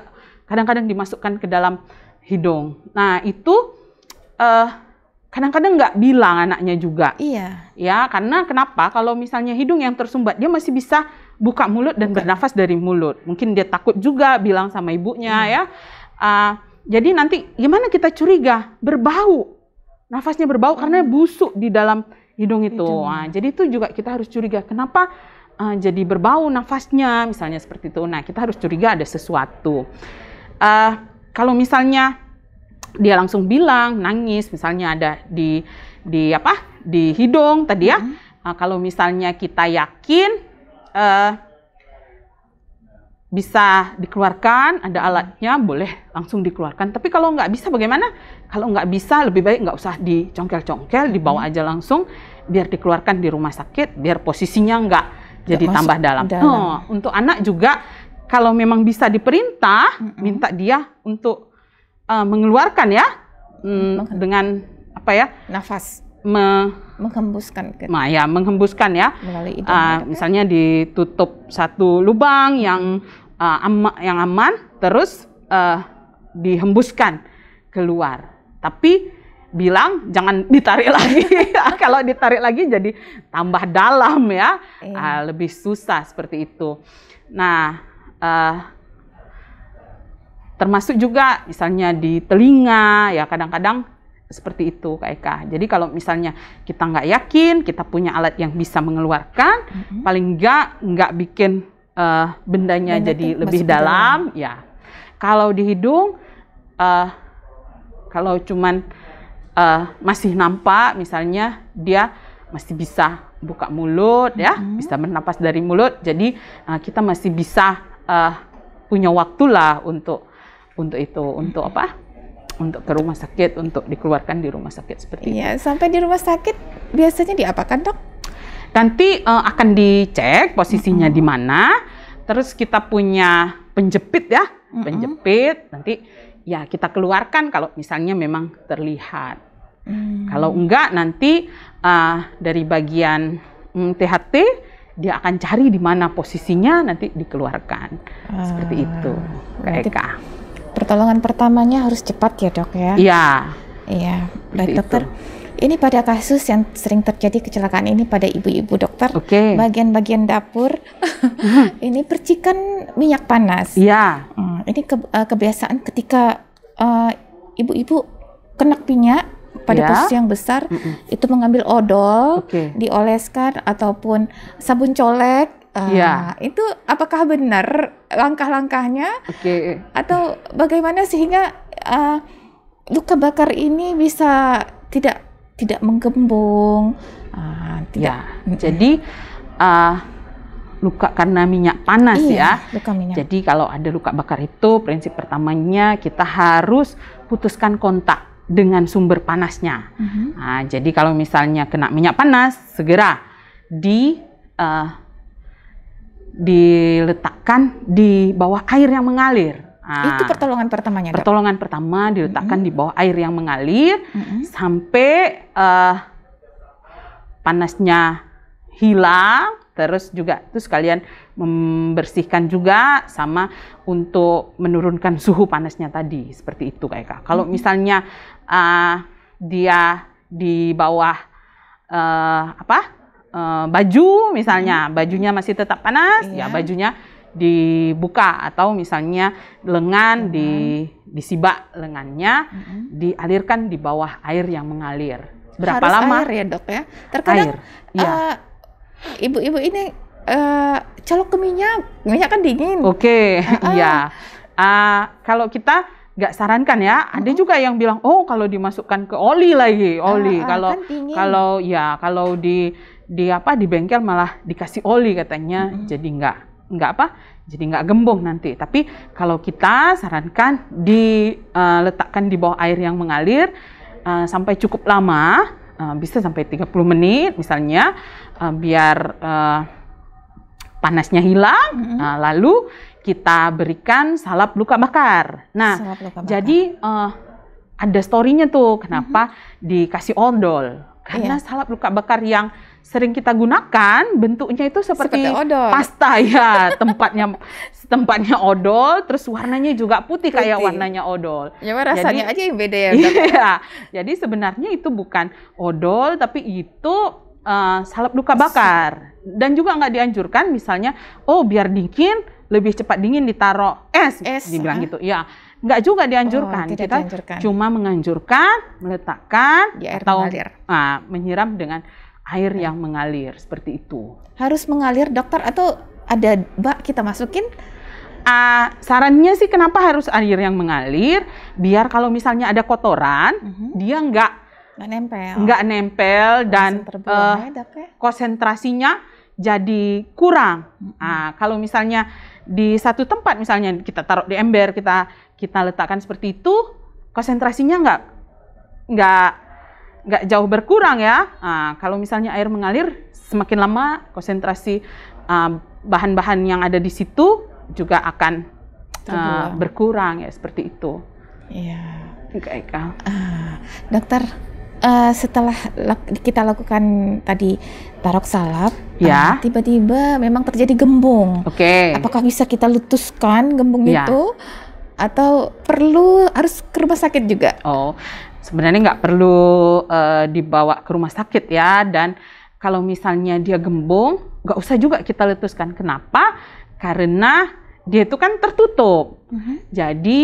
kadang-kadang dimasukkan ke dalam hidung. Nah itu uh, kadang-kadang nggak bilang anaknya juga. Iya. Ya, karena kenapa? Kalau misalnya hidung yang tersumbat, dia masih bisa buka mulut dan buka. bernafas dari mulut. Mungkin dia takut juga bilang sama ibunya hmm. ya. Uh, jadi nanti gimana kita curiga? Berbau. Nafasnya berbau hmm. karena busuk di dalam hidung itu. Hidung. Nah, jadi itu juga kita harus curiga. Kenapa uh, jadi berbau nafasnya? Misalnya seperti itu. Nah, kita harus curiga ada sesuatu. Uh, kalau misalnya dia langsung bilang nangis misalnya ada di di apa di hidung tadi ya hmm. nah, kalau misalnya kita yakin uh, bisa dikeluarkan ada alatnya boleh langsung dikeluarkan tapi kalau nggak bisa bagaimana kalau nggak bisa lebih baik nggak usah dicongkel-congkel dibawa mm-hmm. aja langsung biar dikeluarkan di rumah sakit biar posisinya nggak jadi Masuk tambah dalam, dalam. Oh, untuk anak juga kalau memang bisa diperintah -hmm. minta dia untuk uh, mengeluarkan ya hmm, dengan apa ya nafas me menghembuskan ke ma, ya menghembuskan ya melalui uh, misalnya ditutup satu lubang yang uh, ama, yang aman terus uh, dihembuskan keluar tapi bilang jangan ditarik lagi kalau ditarik lagi jadi tambah dalam ya uh, lebih susah seperti itu nah uh, termasuk juga misalnya di telinga ya kadang-kadang seperti itu Kak Eka. Jadi kalau misalnya kita nggak yakin, kita punya alat yang bisa mengeluarkan, mm -hmm. paling nggak nggak bikin uh, bendanya Benda jadi lebih dalam, dalam, ya. Kalau di hidung, uh, kalau cuman uh, masih nampak, misalnya dia masih bisa buka mulut, mm -hmm. ya, bisa bernapas dari mulut. Jadi uh, kita masih bisa uh, punya waktulah untuk untuk itu untuk apa untuk ke rumah sakit untuk dikeluarkan di rumah sakit seperti iya, itu. sampai di rumah sakit biasanya diapakan dok nanti uh, akan dicek posisinya mm -hmm. di mana terus kita punya penjepit ya mm -hmm. penjepit nanti ya kita keluarkan kalau misalnya memang terlihat mm. kalau enggak nanti uh, dari bagian mm, THT dia akan cari di mana posisinya nanti dikeluarkan uh, seperti ah, itu mereka pertolongan pertamanya harus cepat ya dok ya? Iya. Iya, baik itu. dokter. Ini pada kasus yang sering terjadi kecelakaan ini pada ibu-ibu dokter. Oke. Okay. Bagian-bagian dapur ini percikan minyak panas. Iya. Hmm, ini ke, eh, kebiasaan ketika eh, ibu-ibu uh, kena minyak pada ya. posisi yang besar mm -mm. itu mengambil odol, okay. dioleskan ataupun sabun colek Uh, Itu apakah benar langkah-langkahnya? Oke. Okay. Atau bagaimana sehingga uh, luka bakar ini bisa tidak tidak menggembung? Uh, tidak. Ya. Jadi uh, luka karena minyak panas iya, ya. Luka minyak. Jadi kalau ada luka bakar itu prinsip pertamanya kita harus putuskan kontak dengan sumber panasnya. Uh -huh. uh, jadi kalau misalnya kena minyak panas segera di uh, diletakkan di bawah air yang mengalir. Nah, itu pertolongan pertamanya. Dok? Pertolongan pertama diletakkan mm -hmm. di bawah air yang mengalir mm -hmm. sampai uh, panasnya hilang, terus juga itu sekalian membersihkan juga sama untuk menurunkan suhu panasnya tadi seperti itu kayak kak. Kalau mm -hmm. misalnya uh, dia di bawah uh, apa Eh, baju misalnya, hmm. bajunya masih tetap panas, ya iya. ya bajunya dibuka atau misalnya lengan mm -hmm. di disibak lengannya, -hmm. dialirkan di bawah air yang mengalir. Berapa Harus lama? Air ya dok ya. Terkadang iya. eh, ibu-ibu uh, ini uh, colok ke minyak, minyak kan dingin. Oke, okay. uh -uh. ya. Uh, ah, kalau kita nggak sarankan ya. Uh -huh. Ada juga yang bilang, oh kalau dimasukkan ke oli lagi, oli. Uh ah, -huh. Ah, kalau kan kalau ya kalau di di apa di bengkel malah dikasih oli katanya mm-hmm. jadi nggak nggak apa jadi nggak gembung nanti tapi kalau kita sarankan diletakkan eh, uh, di bawah air yang mengalir uh, sampai cukup lama uh, bisa sampai 30 menit misalnya uh, biar uh, panasnya hilang mm-hmm. uh, lalu kita berikan salap luka bakar nah luka bakar. jadi uh, ada storynya tuh kenapa mm-hmm. dikasih ondol iya. karena iya. salap luka bakar yang sering kita gunakan bentuknya itu seperti, seperti odol. pasta ya tempatnya tempatnya odol terus warnanya juga putih, putih. kayak warnanya odol ya rasanya jadi, aja yang beda ya iya jadi sebenarnya itu bukan odol tapi itu uh, salep luka bakar dan juga nggak dianjurkan misalnya oh biar dingin lebih cepat dingin ditaruh es, es dibilang uh. gitu ya nggak juga oh, dianjurkan. Oh, kita dianjurkan. cuma menganjurkan meletakkan di air atau Uh, menyiram dengan air yang mengalir seperti itu. Harus mengalir dokter atau ada bak kita masukin? Uh, sarannya sih kenapa harus air yang mengalir? Biar kalau misalnya ada kotoran, mm -hmm. dia nggak nggak nempel, nggak nempel dan uh, konsentrasinya jadi kurang. Mm -hmm. Uh, kalau misalnya di satu tempat misalnya kita taruh di ember kita kita letakkan seperti itu, konsentrasinya nggak nggak nggak jauh berkurang ya. Nah, kalau misalnya air mengalir, semakin lama konsentrasi ah, bahan-bahan uh, yang ada di situ juga akan uh, berkurang ya seperti itu. Iya. Kak Eka. Uh, dokter, uh, setelah kita lakukan tadi tarok salap, ya. tiba-tiba memang terjadi gembung. Oke. Okay. Apakah bisa kita lutuskan gembung ya. itu? Atau perlu harus ke rumah sakit juga? Oh, sebenarnya nggak perlu uh, dibawa ke rumah sakit ya dan kalau misalnya dia gembung nggak usah juga kita letuskan kenapa karena dia itu kan tertutup mhm. jadi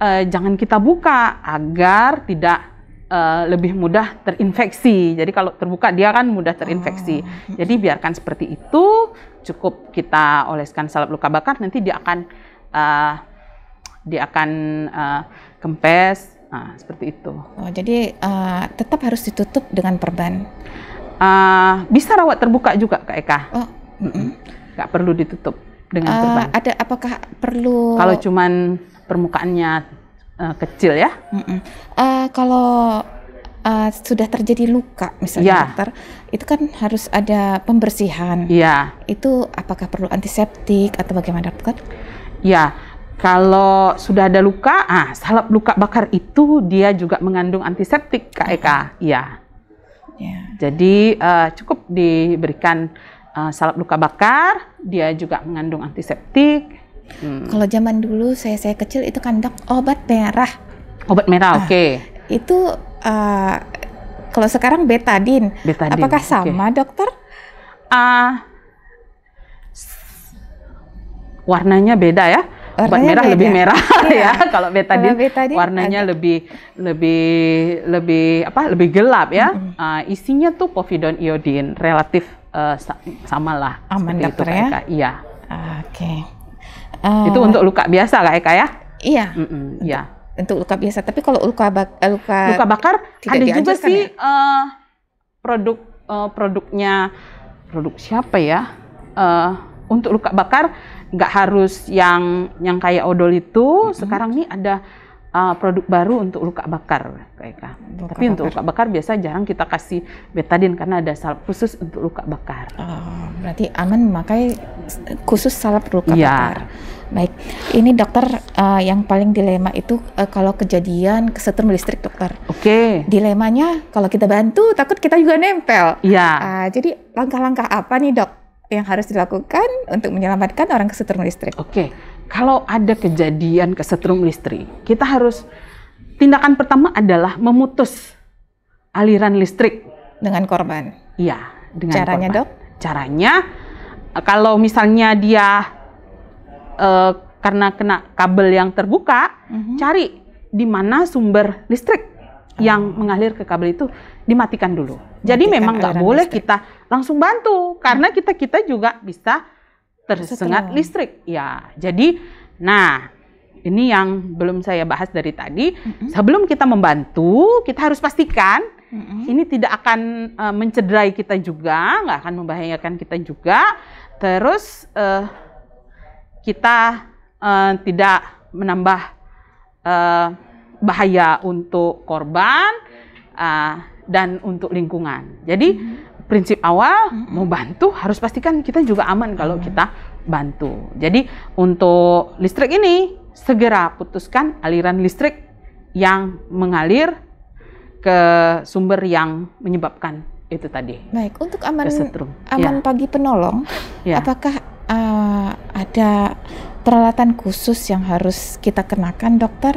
uh, jangan kita buka agar tidak uh, lebih mudah terinfeksi jadi kalau terbuka dia kan mudah terinfeksi oh. Mhm. jadi biarkan seperti itu cukup kita oleskan salep luka bakar nanti dia akan uh, dia akan uh, kempes Nah, seperti itu. Oh, jadi uh, tetap harus ditutup dengan perban. Uh, bisa rawat terbuka juga, Kak Eka. Oh, mm -mm. perlu ditutup dengan uh, perban. Ada apakah perlu? Kalau cuman permukaannya uh, kecil ya. Mm -mm. Uh, kalau uh, sudah terjadi luka misalnya yeah. dokter itu kan harus ada pembersihan Iya. yeah. itu apakah perlu antiseptik atau bagaimana dokter ya yeah. Kalau sudah ada luka, ah salep luka bakar itu dia juga mengandung antiseptik kak iya. ya. Iya. Jadi uh, cukup diberikan uh, salep luka bakar, dia juga mengandung antiseptik. Hmm. Kalau zaman dulu saya saya kecil itu kan dok obat merah. Obat merah, ah, oke. Okay. Itu uh, kalau sekarang betadin. betadin Apakah sama dokter? Uh, warnanya beda ya obat merah beda. lebih ya. merah iya. ya kalau betadin, kalau betadin warnanya agak. lebih lebih lebih apa lebih gelap ya mm -hmm. uh, isinya tuh povidon iodin relatif uh, sa lah aman dokter itu, ya iya oke okay. uh, itu eh, untuk luka biasa kak Eka ya iya mm -mm, iya untuk luka biasa tapi kalau luka bak eh, luka luka bakar ada juga sih ya? uh, produk uh, produknya produk siapa ya uh, untuk luka bakar nggak harus yang yang kayak odol itu. Mm -hmm. Sekarang nih ada uh, produk baru untuk luka bakar, Eka. Tapi untuk luka bakar biasa jarang kita kasih betadin karena ada salep khusus untuk luka bakar. Oh, berarti aman memakai khusus salep luka ya. bakar. Baik, ini dokter uh, yang paling dilema itu uh, kalau kejadian kesetrum listrik, dokter. Oke. Okay. Dilemanya kalau kita bantu takut kita juga nempel. Iya. Uh, jadi langkah-langkah apa nih dok yang harus dilakukan untuk menyelamatkan orang kesetrum listrik. Oke, kalau ada kejadian kesetrum listrik, kita harus tindakan pertama adalah memutus aliran listrik dengan korban. Iya, dengan caranya korban. dok. Caranya eh, kalau misalnya dia uh, karena kena kabel yang terbuka, mm-hmm. cari di mana sumber listrik yang oh. mengalir ke kabel itu dimatikan dulu. Jadi memang nggak boleh listrik. kita langsung bantu karena hmm. kita kita juga bisa tersengat listrik. Ya, jadi nah ini yang belum saya bahas dari tadi. Mm-hmm. Sebelum kita membantu, kita harus pastikan mm-hmm. ini tidak akan uh, mencederai kita juga, nggak akan membahayakan kita juga. Terus uh, kita uh, tidak menambah uh, bahaya untuk korban uh, dan untuk lingkungan. Jadi mm-hmm prinsip awal hmm. mau bantu harus pastikan kita juga aman kalau hmm. kita bantu. Jadi untuk listrik ini segera putuskan aliran listrik yang mengalir ke sumber yang menyebabkan itu tadi. Baik, untuk aman kesetrum. aman ya. pagi penolong, ya. apakah uh, ada peralatan khusus yang harus kita kenakan dokter?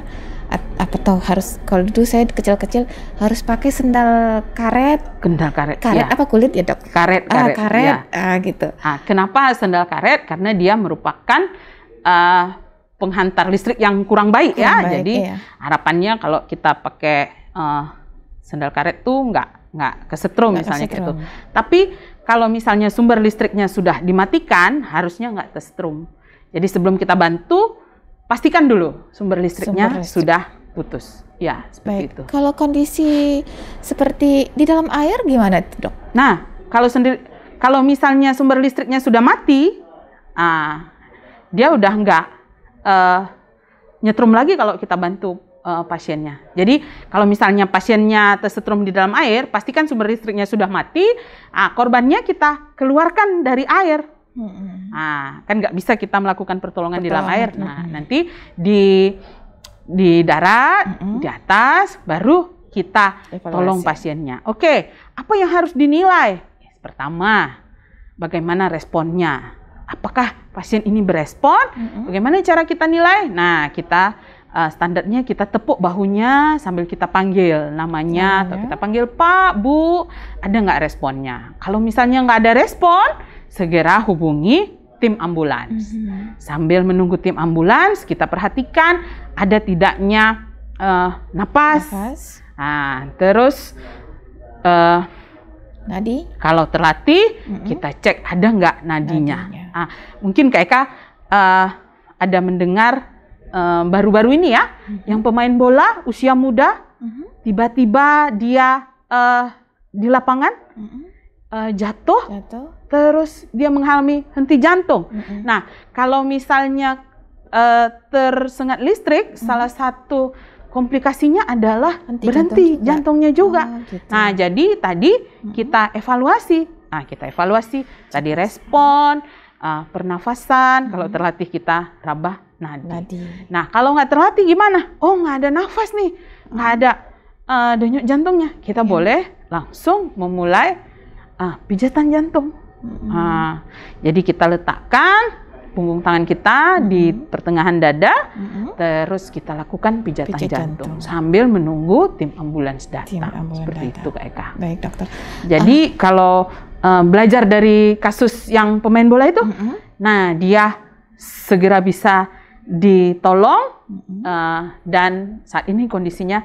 apa tahu harus kalau dulu saya kecil-kecil harus pakai sendal karet sendal karet karet ya. apa kulit ya dok karet karet ah, karet ya. ah, gitu ah, kenapa sendal karet karena dia merupakan uh, penghantar listrik yang kurang baik ya. kurang ya baik, jadi iya. harapannya kalau kita pakai uh, sendal karet tuh nggak nggak kesetrum nggak misalnya gitu. kesetrum. gitu tapi kalau misalnya sumber listriknya sudah dimatikan harusnya nggak kesetrum jadi sebelum kita bantu pastikan dulu sumber listriknya sumber listrik. sudah putus. Ya, seperti Baik. itu. Kalau kondisi seperti di dalam air gimana, Dok? Nah, kalau sendiri kalau misalnya sumber listriknya sudah mati, ah dia udah enggak uh, eh, nyetrum lagi kalau kita bantu uh, pasiennya. Jadi kalau misalnya pasiennya tersetrum di dalam air, pastikan sumber listriknya sudah mati. Ah korbannya kita keluarkan dari air Hmm. Nah, kan nggak bisa kita melakukan pertolongan, pertolongan. di dalam air. Nah, hmm. nanti di di darat, hmm. di atas, baru kita Evaluasi. tolong pasiennya. Oke, apa yang harus dinilai? Pertama, bagaimana responnya? Apakah pasien ini berespon? Hmm. Bagaimana cara kita nilai? Nah, kita uh, standarnya kita tepuk bahunya sambil kita panggil namanya, namanya. atau iya. kita panggil Pak Bu ada nggak responnya kalau misalnya nggak ada respon segera hubungi tim ambulans. Mm -hmm. Sambil menunggu tim ambulans, kita perhatikan ada tidaknya uh, napas. napas. Nah, terus uh, nadi. Kalau terlatih, mm -hmm. kita cek ada nggak nadinya. nadinya. Nah, mungkin Kak Eka uh, ada mendengar baru-baru uh, ini ya, mm -hmm. yang pemain bola usia muda mhm. tiba-tiba mm -hmm. dia uh, di lapangan mm -hmm. uh, jatuh. jatuh terus dia mengalami henti jantung. Mm -hmm. Nah, kalau misalnya uh, tersengat listrik, mm -hmm. salah satu komplikasinya adalah henti berhenti jantung juga. jantungnya juga. Oh, gitu. Nah, jadi tadi mm -hmm. kita evaluasi. Nah, kita evaluasi tadi respon, uh, pernafasan, mm -hmm. kalau terlatih kita rabah nadi. nadi. Nah, kalau nggak terlatih gimana? Oh, nggak ada nafas nih, nggak mm -hmm. ada uh, denyut jantungnya. Kita yeah. boleh langsung memulai uh, pijatan jantung. Mm-hmm. jadi kita letakkan punggung tangan kita mm-hmm. di pertengahan dada, mm-hmm. terus kita lakukan pijatan, pijatan jantung, jantung sambil menunggu tim ambulans datang. Tim ambulans Seperti datang. itu, Kak Eka. Baik, dokter. Jadi uh. kalau uh, belajar dari kasus yang pemain bola itu, mm-hmm. nah dia segera bisa ditolong mm-hmm. uh, dan saat ini kondisinya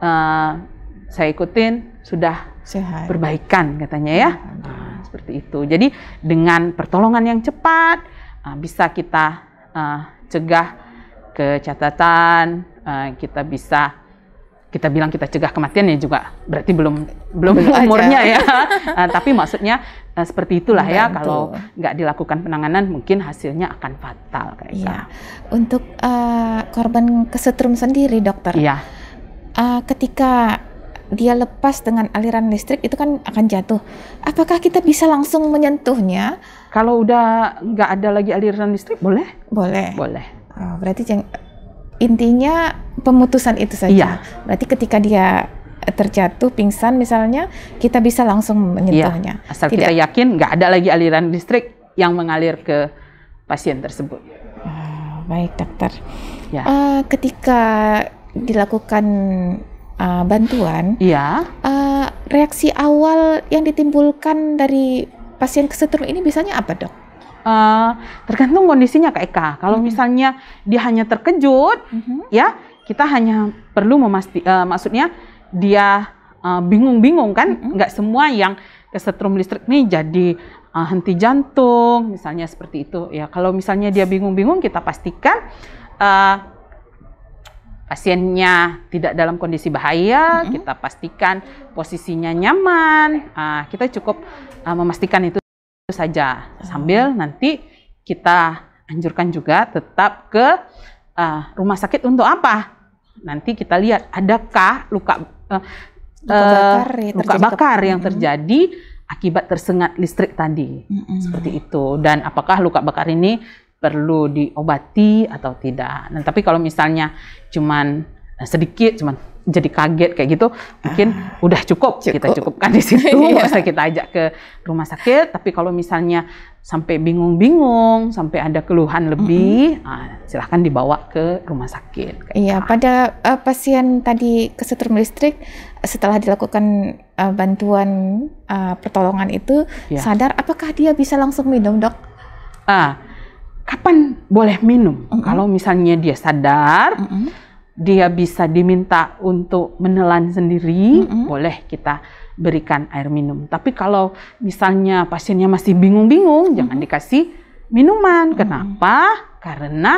uh, saya ikutin sudah Sehat. perbaikan katanya ya. Sehat seperti itu. Jadi dengan pertolongan yang cepat uh, bisa kita uh, cegah kecatatan, uh, kita bisa kita bilang kita cegah kematian ya juga berarti belum belum, belum umurnya ya uh, tapi maksudnya uh, seperti itulah ya, Bantu. ya kalau nggak dilakukan penanganan mungkin hasilnya akan fatal kayak ya. untuk uh, korban kesetrum sendiri dokter ya. uh, ketika dia lepas dengan aliran listrik itu kan akan jatuh. Apakah kita bisa langsung menyentuhnya? Kalau udah nggak ada lagi aliran listrik, boleh? Boleh. Boleh. Oh, berarti yang intinya pemutusan itu saja. Iya. Berarti ketika dia terjatuh pingsan misalnya, kita bisa langsung menyentuhnya. Iya. Asal Tidak. kita yakin nggak ada lagi aliran listrik yang mengalir ke pasien tersebut. Oh, baik dokter. Ya. Uh, ketika dilakukan uh, bantuan, ya. uh, reaksi awal yang ditimbulkan dari pasien kesetrum ini biasanya apa dok? Uh, tergantung kondisinya Kak Eka. Kalau mm -hmm. misalnya dia hanya terkejut, mm -hmm. ya kita hanya perlu memasti, uh, maksudnya dia eh, bingung-bingung uh, kan, mm -hmm. nggak semua yang kesetrum listrik ini jadi uh, henti jantung, misalnya seperti itu. Ya kalau misalnya dia bingung-bingung, kita pastikan uh, pasiennya tidak dalam kondisi bahaya, mm -hmm. kita pastikan posisinya nyaman. Uh, kita cukup uh, memastikan itu saja ah. sambil nanti kita anjurkan juga tetap ke uh, rumah sakit untuk apa? Nanti kita lihat adakah luka uh, luka bakar, ya, luka bakar yang terjadi akibat tersengat listrik tadi. Mm -hmm. Seperti itu. Dan apakah luka bakar ini perlu diobati atau tidak. Nah, tapi kalau misalnya cuman eh, sedikit, cuman jadi kaget kayak gitu, mungkin uh, udah cukup, cukup. kita cukupkan di situ, nggak iya. kita ajak ke rumah sakit. Tapi kalau misalnya sampai bingung-bingung, sampai ada keluhan lebih, mm -hmm. nah, silahkan dibawa ke rumah sakit. Iya, kan. pada uh, pasien tadi kesetrum listrik setelah dilakukan uh, bantuan uh, pertolongan itu iya. sadar, apakah dia bisa langsung minum dok? Ah kapan boleh minum? Mm -hmm. Kalau misalnya dia sadar, mm -hmm. dia bisa diminta untuk menelan sendiri, mm -hmm. boleh kita berikan air minum. Tapi kalau misalnya pasiennya masih bingung-bingung, mm -hmm. jangan dikasih minuman. Mm -hmm. Kenapa? Karena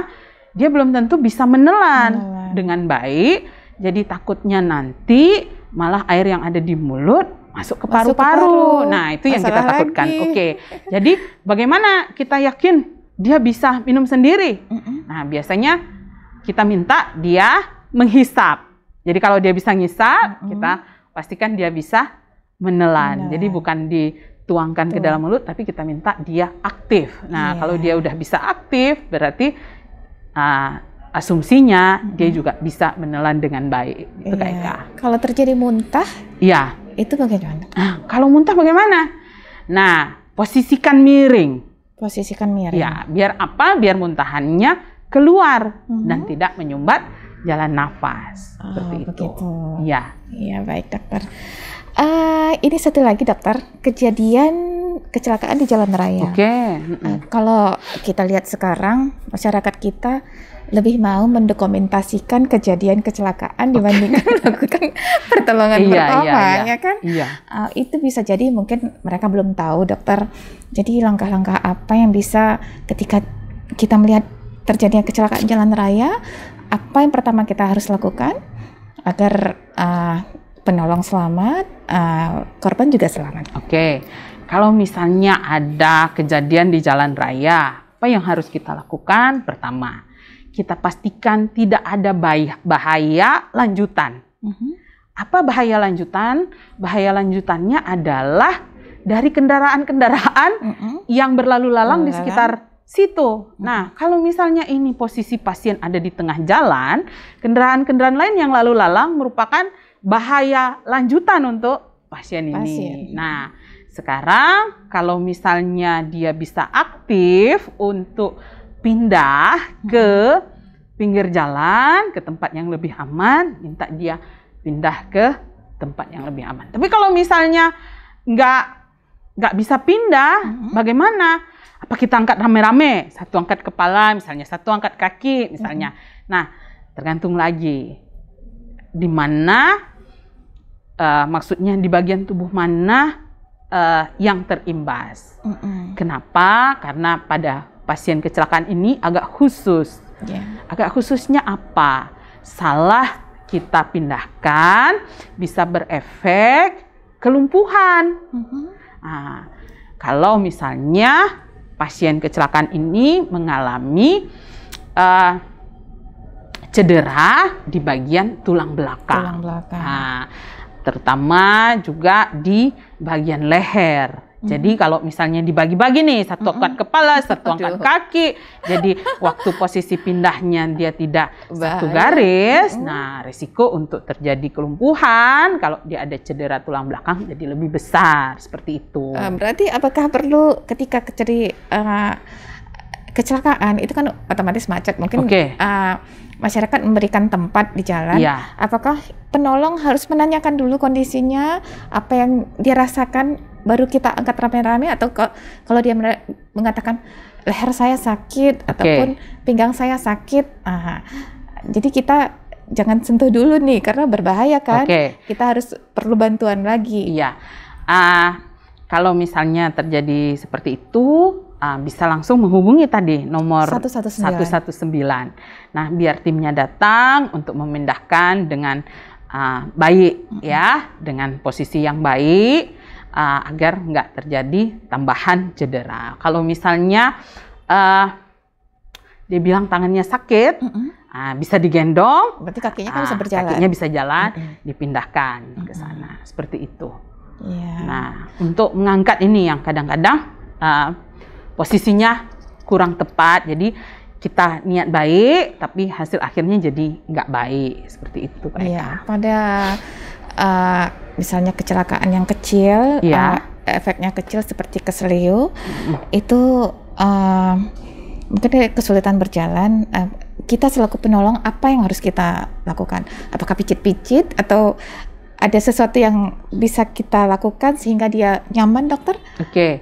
dia belum tentu bisa menelan, menelan dengan baik. Jadi takutnya nanti malah air yang ada di mulut masuk ke paru-paru. Nah, itu Masalah yang kita takutkan. Lagi. Oke. Jadi bagaimana kita yakin dia bisa minum sendiri. Mm-mm. Nah, biasanya kita minta dia menghisap. Jadi kalau dia bisa ngisap, Mm-mm. kita pastikan dia bisa menelan. Mm-mm. Jadi bukan dituangkan Tuh. ke dalam mulut, tapi kita minta dia aktif. Nah, yeah. kalau dia udah bisa aktif, berarti uh, asumsinya mm-hmm. dia juga bisa menelan dengan baik. Itu yeah. kayak iya. Kalau terjadi muntah, iya. Itu bagaimana? Nah, kalau muntah bagaimana? Nah, posisikan miring posisikan miring. Ya, biar apa? Biar muntahannya keluar mm-hmm. dan tidak menyumbat jalan nafas. Oh, seperti itu. Begitu. Ya. Iya, baik, Dokter. Uh, ini satu lagi, Dokter. Kejadian kecelakaan di jalan raya. Oke. Okay. Uh, eh, kalau kita lihat sekarang masyarakat kita lebih mau mendokumentasikan kejadian kecelakaan okay. dibandingkan melakukan pertolongan iya, pertama, iya, iya. ya kan? Iya. Uh, itu bisa jadi mungkin mereka belum tahu, dokter. Jadi langkah-langkah apa yang bisa ketika kita melihat terjadinya kecelakaan jalan raya, apa yang pertama kita harus lakukan agar uh, penolong selamat, uh, korban juga selamat. Oke, okay. kalau misalnya ada kejadian di jalan raya, apa yang harus kita lakukan? Pertama, kita pastikan tidak ada bahaya lanjutan. Mm-hmm. Apa bahaya lanjutan? Bahaya lanjutannya adalah dari kendaraan-kendaraan yang berlalu lalang di sekitar situ. Nah, kalau misalnya ini posisi pasien ada di tengah jalan, kendaraan-kendaraan lain yang lalu lalang merupakan bahaya lanjutan untuk pasien, pasien. ini. Nah, sekarang kalau misalnya dia bisa aktif untuk pindah hmm. ke pinggir jalan, ke tempat yang lebih aman, minta dia pindah ke tempat yang lebih aman. Tapi kalau misalnya nggak nggak bisa pindah, hmm. bagaimana? Apa kita angkat rame-rame? Satu angkat kepala, misalnya satu angkat kaki, misalnya. Hmm. Nah, tergantung lagi di mana, uh, maksudnya di bagian tubuh mana uh, yang terimbas. Kenapa? Karena pada pasien kecelakaan ini agak khusus. Yeah. Agak khususnya apa? Salah kita pindahkan bisa berefek kelumpuhan. Mm-hmm. Nah, kalau misalnya pasien kecelakaan ini mengalami uh, cedera di bagian tulang belakang. Tulang belakang. Nah, terutama juga di bagian leher. Jadi kalau misalnya dibagi-bagi nih, satu angkat kepala, satu angkat kaki. Jadi waktu posisi pindahnya dia tidak Bahaya. satu garis. Nah, risiko untuk terjadi kelumpuhan kalau dia ada cedera tulang belakang jadi lebih besar seperti itu. Eh, berarti apakah perlu ketika keceri uh, kecelakaan itu kan otomatis macet mungkin okay. uh, eh, masyarakat memberikan tempat di jalan yeah. apakah penolong harus menanyakan dulu kondisinya apa yang dirasakan baru kita angkat rame-rame atau kok kalau dia mengatakan leher saya sakit okay. ataupun pinggang saya sakit, aha. jadi kita jangan sentuh dulu nih karena berbahaya kan. Okay. Kita harus perlu bantuan lagi. Iya. Uh, kalau misalnya terjadi seperti itu, uh, bisa langsung menghubungi tadi nomor 119. 119. Nah, biar timnya datang untuk memindahkan dengan uh, baik mm -hmm. ya, dengan posisi yang baik uh, agar nggak terjadi tambahan cedera. Kalau misalnya uh, dia bilang tangannya sakit, mm -hmm. uh, bisa digendong. Berarti kakinya kan uh, bisa berjalan. Kakinya bisa jalan, mm -hmm. dipindahkan mm -hmm. ke sana. Seperti itu. Yeah. Nah, untuk mengangkat ini yang kadang-kadang uh, posisinya kurang tepat. Jadi kita niat baik, tapi hasil akhirnya jadi nggak baik. Seperti itu, Pak Yeah. Iya, pada uh, misalnya kecelakaan yang kecil, ya. uh, efeknya kecil seperti keselio, mm. itu uh, mungkin kesulitan berjalan. Uh, kita selaku penolong apa yang harus kita lakukan? Apakah picit-picit atau ada sesuatu yang bisa kita lakukan sehingga dia nyaman, dokter? Oke. Okay.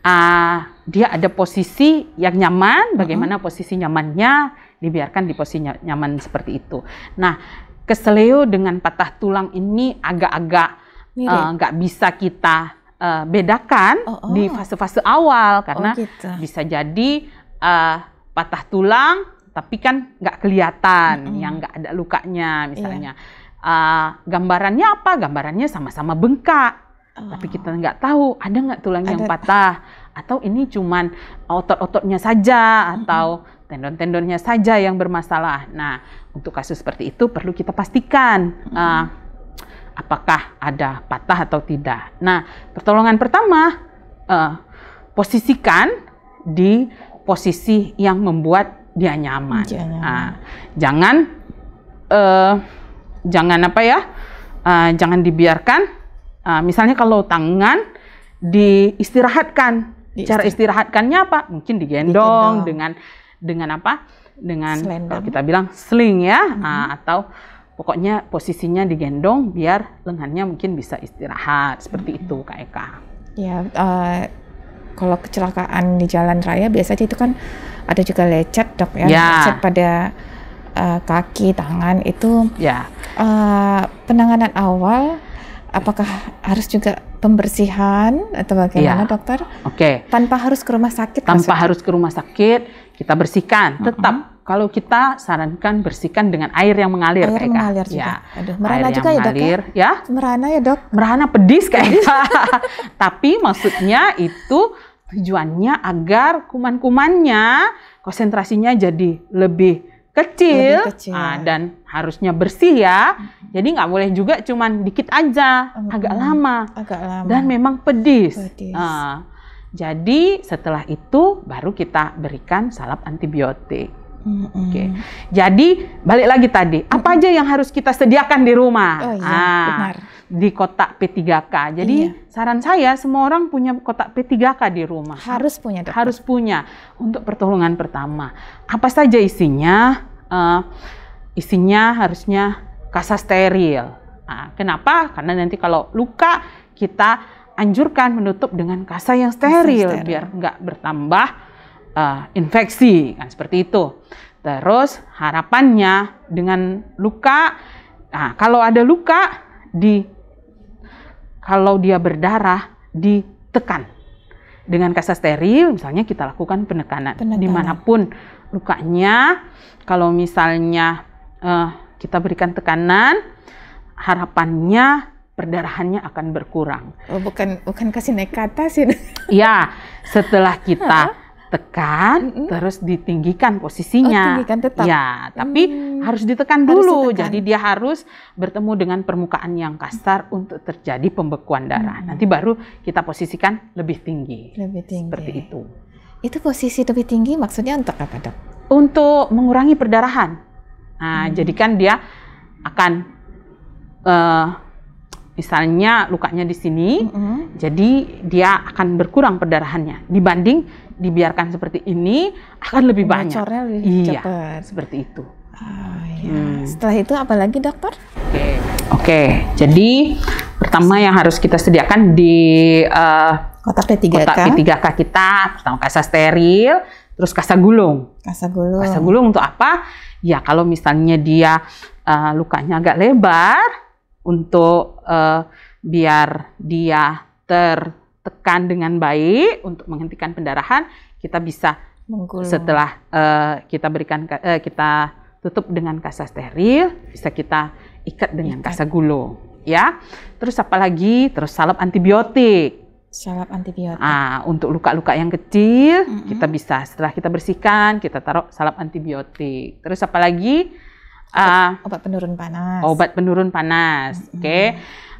Uh, dia ada posisi yang nyaman, bagaimana uh -huh. posisi nyamannya dibiarkan di posisi nyaman seperti itu. Nah, keseleo dengan patah tulang ini agak-agak eh, nggak uh, bisa kita uh, bedakan oh, oh. di fase-fase awal karena oh, gitu. bisa jadi uh, patah tulang tapi kan nggak kelihatan mm -hmm. yang nggak ada lukanya misalnya yeah. Iya. uh, gambarannya apa gambarannya sama-sama bengkak oh. tapi kita nggak tahu ada nggak tulang ada. yang patah atau ini cuman otot-ototnya saja mm -hmm. atau tendon-tendonnya saja yang bermasalah. Nah, untuk kasus seperti itu perlu kita pastikan uh, apakah ada patah atau tidak. Nah, pertolongan pertama uh, posisikan di posisi yang membuat dia nyaman. Dia nyaman. Uh, jangan uh, jangan apa ya? Uh, jangan dibiarkan. Uh, misalnya kalau tangan diistirahatkan. cara istirahatkannya apa? Mungkin digendong, digendong. dengan dengan apa? Dengan Selendang. kita bilang sling ya mm -hmm. uh, atau pokoknya posisinya digendong biar lengannya mungkin bisa istirahat seperti mm -hmm. itu Kak Eka. Ya, uh, kalau kecelakaan di jalan raya biasanya itu kan ada juga lecet dok ya, ya. lecet pada uh, kaki, tangan itu. Ya. Uh, penanganan awal apakah harus juga pembersihan atau bagaimana ya. dokter? Oke. Okay. Tanpa harus ke rumah sakit. Tanpa maksudnya? harus ke rumah sakit, kita bersihkan. Tetap uh -huh. kalau kita sarankan bersihkan dengan air yang mengalir. Air yang mengalir juga. Ya. Aduh, merana air juga yang ya dok ya? ya? Merana ya dok? Merana pedis kayak. Tapi maksudnya itu tujuannya agar kuman-kumannya konsentrasinya jadi lebih kecil, kecil. Nah, dan harusnya bersih ya. Jadi nggak boleh juga cuman dikit aja, hmm. agak lama. Agak lama. Dan memang pedis. pedis. Nah, jadi setelah itu baru kita berikan salep antibiotik. -hmm. Oke, okay. jadi balik lagi tadi, apa aja yang harus kita sediakan di rumah? Oh, iya, ah, benar. Di kotak P3K. Jadi iya. saran saya semua orang punya kotak P3K di rumah. Harus punya. Dokter. Harus punya untuk pertolongan pertama. Apa saja isinya? uh, isinya harusnya kasa steril. Nah, kenapa? Karena nanti kalau luka kita anjurkan menutup dengan kasa yang steril, steril. biar nggak bertambah uh, infeksi kan seperti itu. Terus harapannya dengan luka, nah kalau ada luka di kalau dia berdarah ditekan dengan kasa steril, misalnya kita lakukan penekanan, penekanan. dimanapun lukanya. Kalau misalnya uh, kita berikan tekanan, harapannya perdarahannya akan berkurang. Oh, bukan bukan kasih naik atas sih. ya, iya, setelah kita tekan mm -hmm. terus ditinggikan posisinya. Oh, tinggikan tetap. Ya, tapi hmm. harus ditekan dulu. Jadi dia harus bertemu dengan permukaan yang kasar untuk terjadi pembekuan darah. Hmm. Nanti baru kita posisikan lebih tinggi. Lebih tinggi. Seperti itu. Itu posisi lebih tinggi maksudnya untuk apa dok? Untuk mengurangi perdarahan. Nah, hmm. jadi kan dia akan uh, misalnya lukanya di sini, -hmm. jadi dia akan berkurang perdarahannya dibanding dibiarkan seperti ini akan lebih banyak. Bocornya lebih iya, cepat. seperti itu. Oh, iya. hmm. Setelah itu apa lagi dokter? Oke. Okay. Oke, jadi pertama yang harus kita sediakan di uh, kotak P3K. P3K kita, pertama kasa steril, terus kasa gulung. Kasa gulung. Kasa gulung untuk apa? Ya kalau misalnya dia uh, lukanya agak lebar, untuk uh, biar dia tertekan dengan baik untuk menghentikan pendarahan, kita bisa menggulung. setelah uh, kita berikan uh, kita tutup dengan kasa steril, bisa kita ikat dengan kasa kasagulo, ya. Terus apa lagi? Terus salep antibiotik. Salep antibiotik. Ah, untuk luka-luka yang kecil mm -hmm. kita bisa setelah kita bersihkan kita taruh salep antibiotik. Terus lagi? Obat, uh, obat penurun panas. Obat penurun panas, mm -hmm. oke. Okay.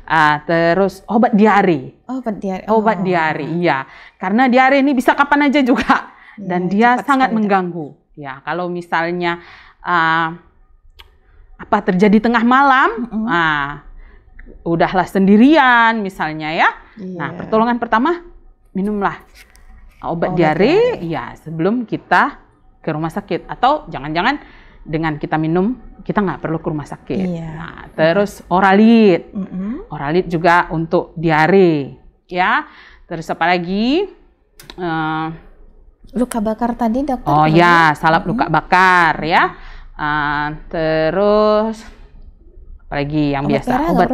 Uh, terus obat diare. Obat diare. Oh. Obat diare, iya. Karena diare ini bisa kapan aja juga iya, dan ya, dia sangat sekali. mengganggu. Ya, kalau misalnya uh, apa terjadi tengah malam? Mm-hmm. Nah, udahlah sendirian misalnya ya. Yeah. Nah, pertolongan pertama minumlah obat, obat diare ya sebelum kita ke rumah sakit atau jangan-jangan dengan kita minum kita nggak perlu ke rumah sakit. Yeah. Nah, terus oralit. Mm-hmm. Oralit juga untuk diare ya. Terus apa lagi? Uh, luka bakar tadi dokter. Oh ya, salap luka bakar ya. Uh, terus apalagi yang obat biasa merah, obat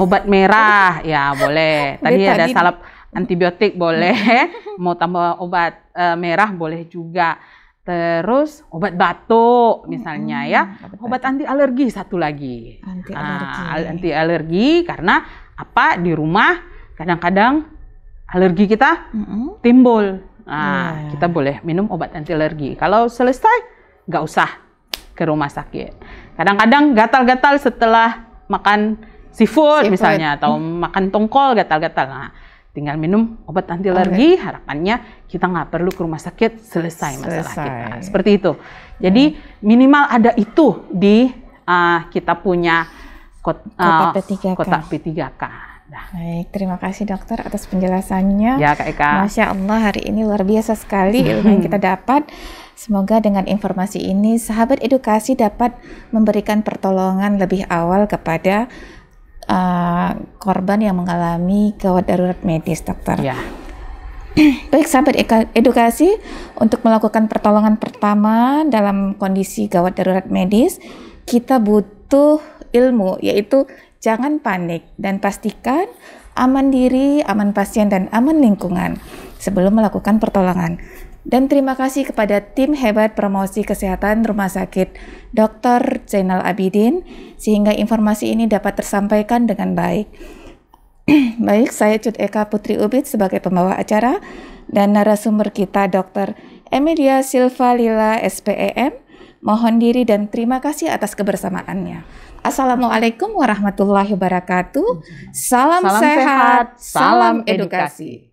obat merah ya boleh. Tadi Beta ada salep antibiotik boleh, mau tambah obat uh, merah boleh juga. Terus obat batuk misalnya hmm, ya, obat, obat anti alergi satu lagi. Anti alergi. Uh, ah, anti alergi karena apa di rumah kadang-kadang alergi kita timbul. Nah, yeah. kita boleh minum obat anti alergi. Kalau selesai nggak usah ke rumah sakit. Kadang-kadang gatal-gatal setelah makan seafood, seafood. misalnya atau hmm. makan tongkol gatal-gatal. Nah, tinggal minum obat anti alergi, okay. harapannya kita nggak perlu ke rumah sakit, selesai, selesai. masalah kita. Seperti itu. Jadi hmm. minimal ada itu di uh, kita punya kot, uh, kota ah, P3K. Kota P3K. Nah. Baik, terima kasih dokter atas penjelasannya. Ya, Kak Eka. Masya Allah, hari ini luar biasa sekali hmm. ilmu yang kita dapat. Semoga dengan informasi ini, sahabat edukasi dapat memberikan pertolongan lebih awal kepada uh, korban yang mengalami gawat darurat medis, dokter. Ya. Baik sahabat edukasi, untuk melakukan pertolongan pertama dalam kondisi gawat darurat medis, kita butuh ilmu, yaitu jangan panik dan pastikan aman diri, aman pasien, dan aman lingkungan sebelum melakukan pertolongan. Dan terima kasih kepada tim hebat promosi kesehatan Rumah Sakit Dr. Zainal Abidin sehingga informasi ini dapat tersampaikan dengan baik. baik, saya Cut Eka Putri Ubit sebagai pembawa acara dan narasumber kita Dr. Emilia Silva Lila SPEM. Mohon diri dan terima kasih atas kebersamaannya. Assalamualaikum warahmatullahi wabarakatuh. Salam, Salam sehat, sehat, salam edukasi. edukasi.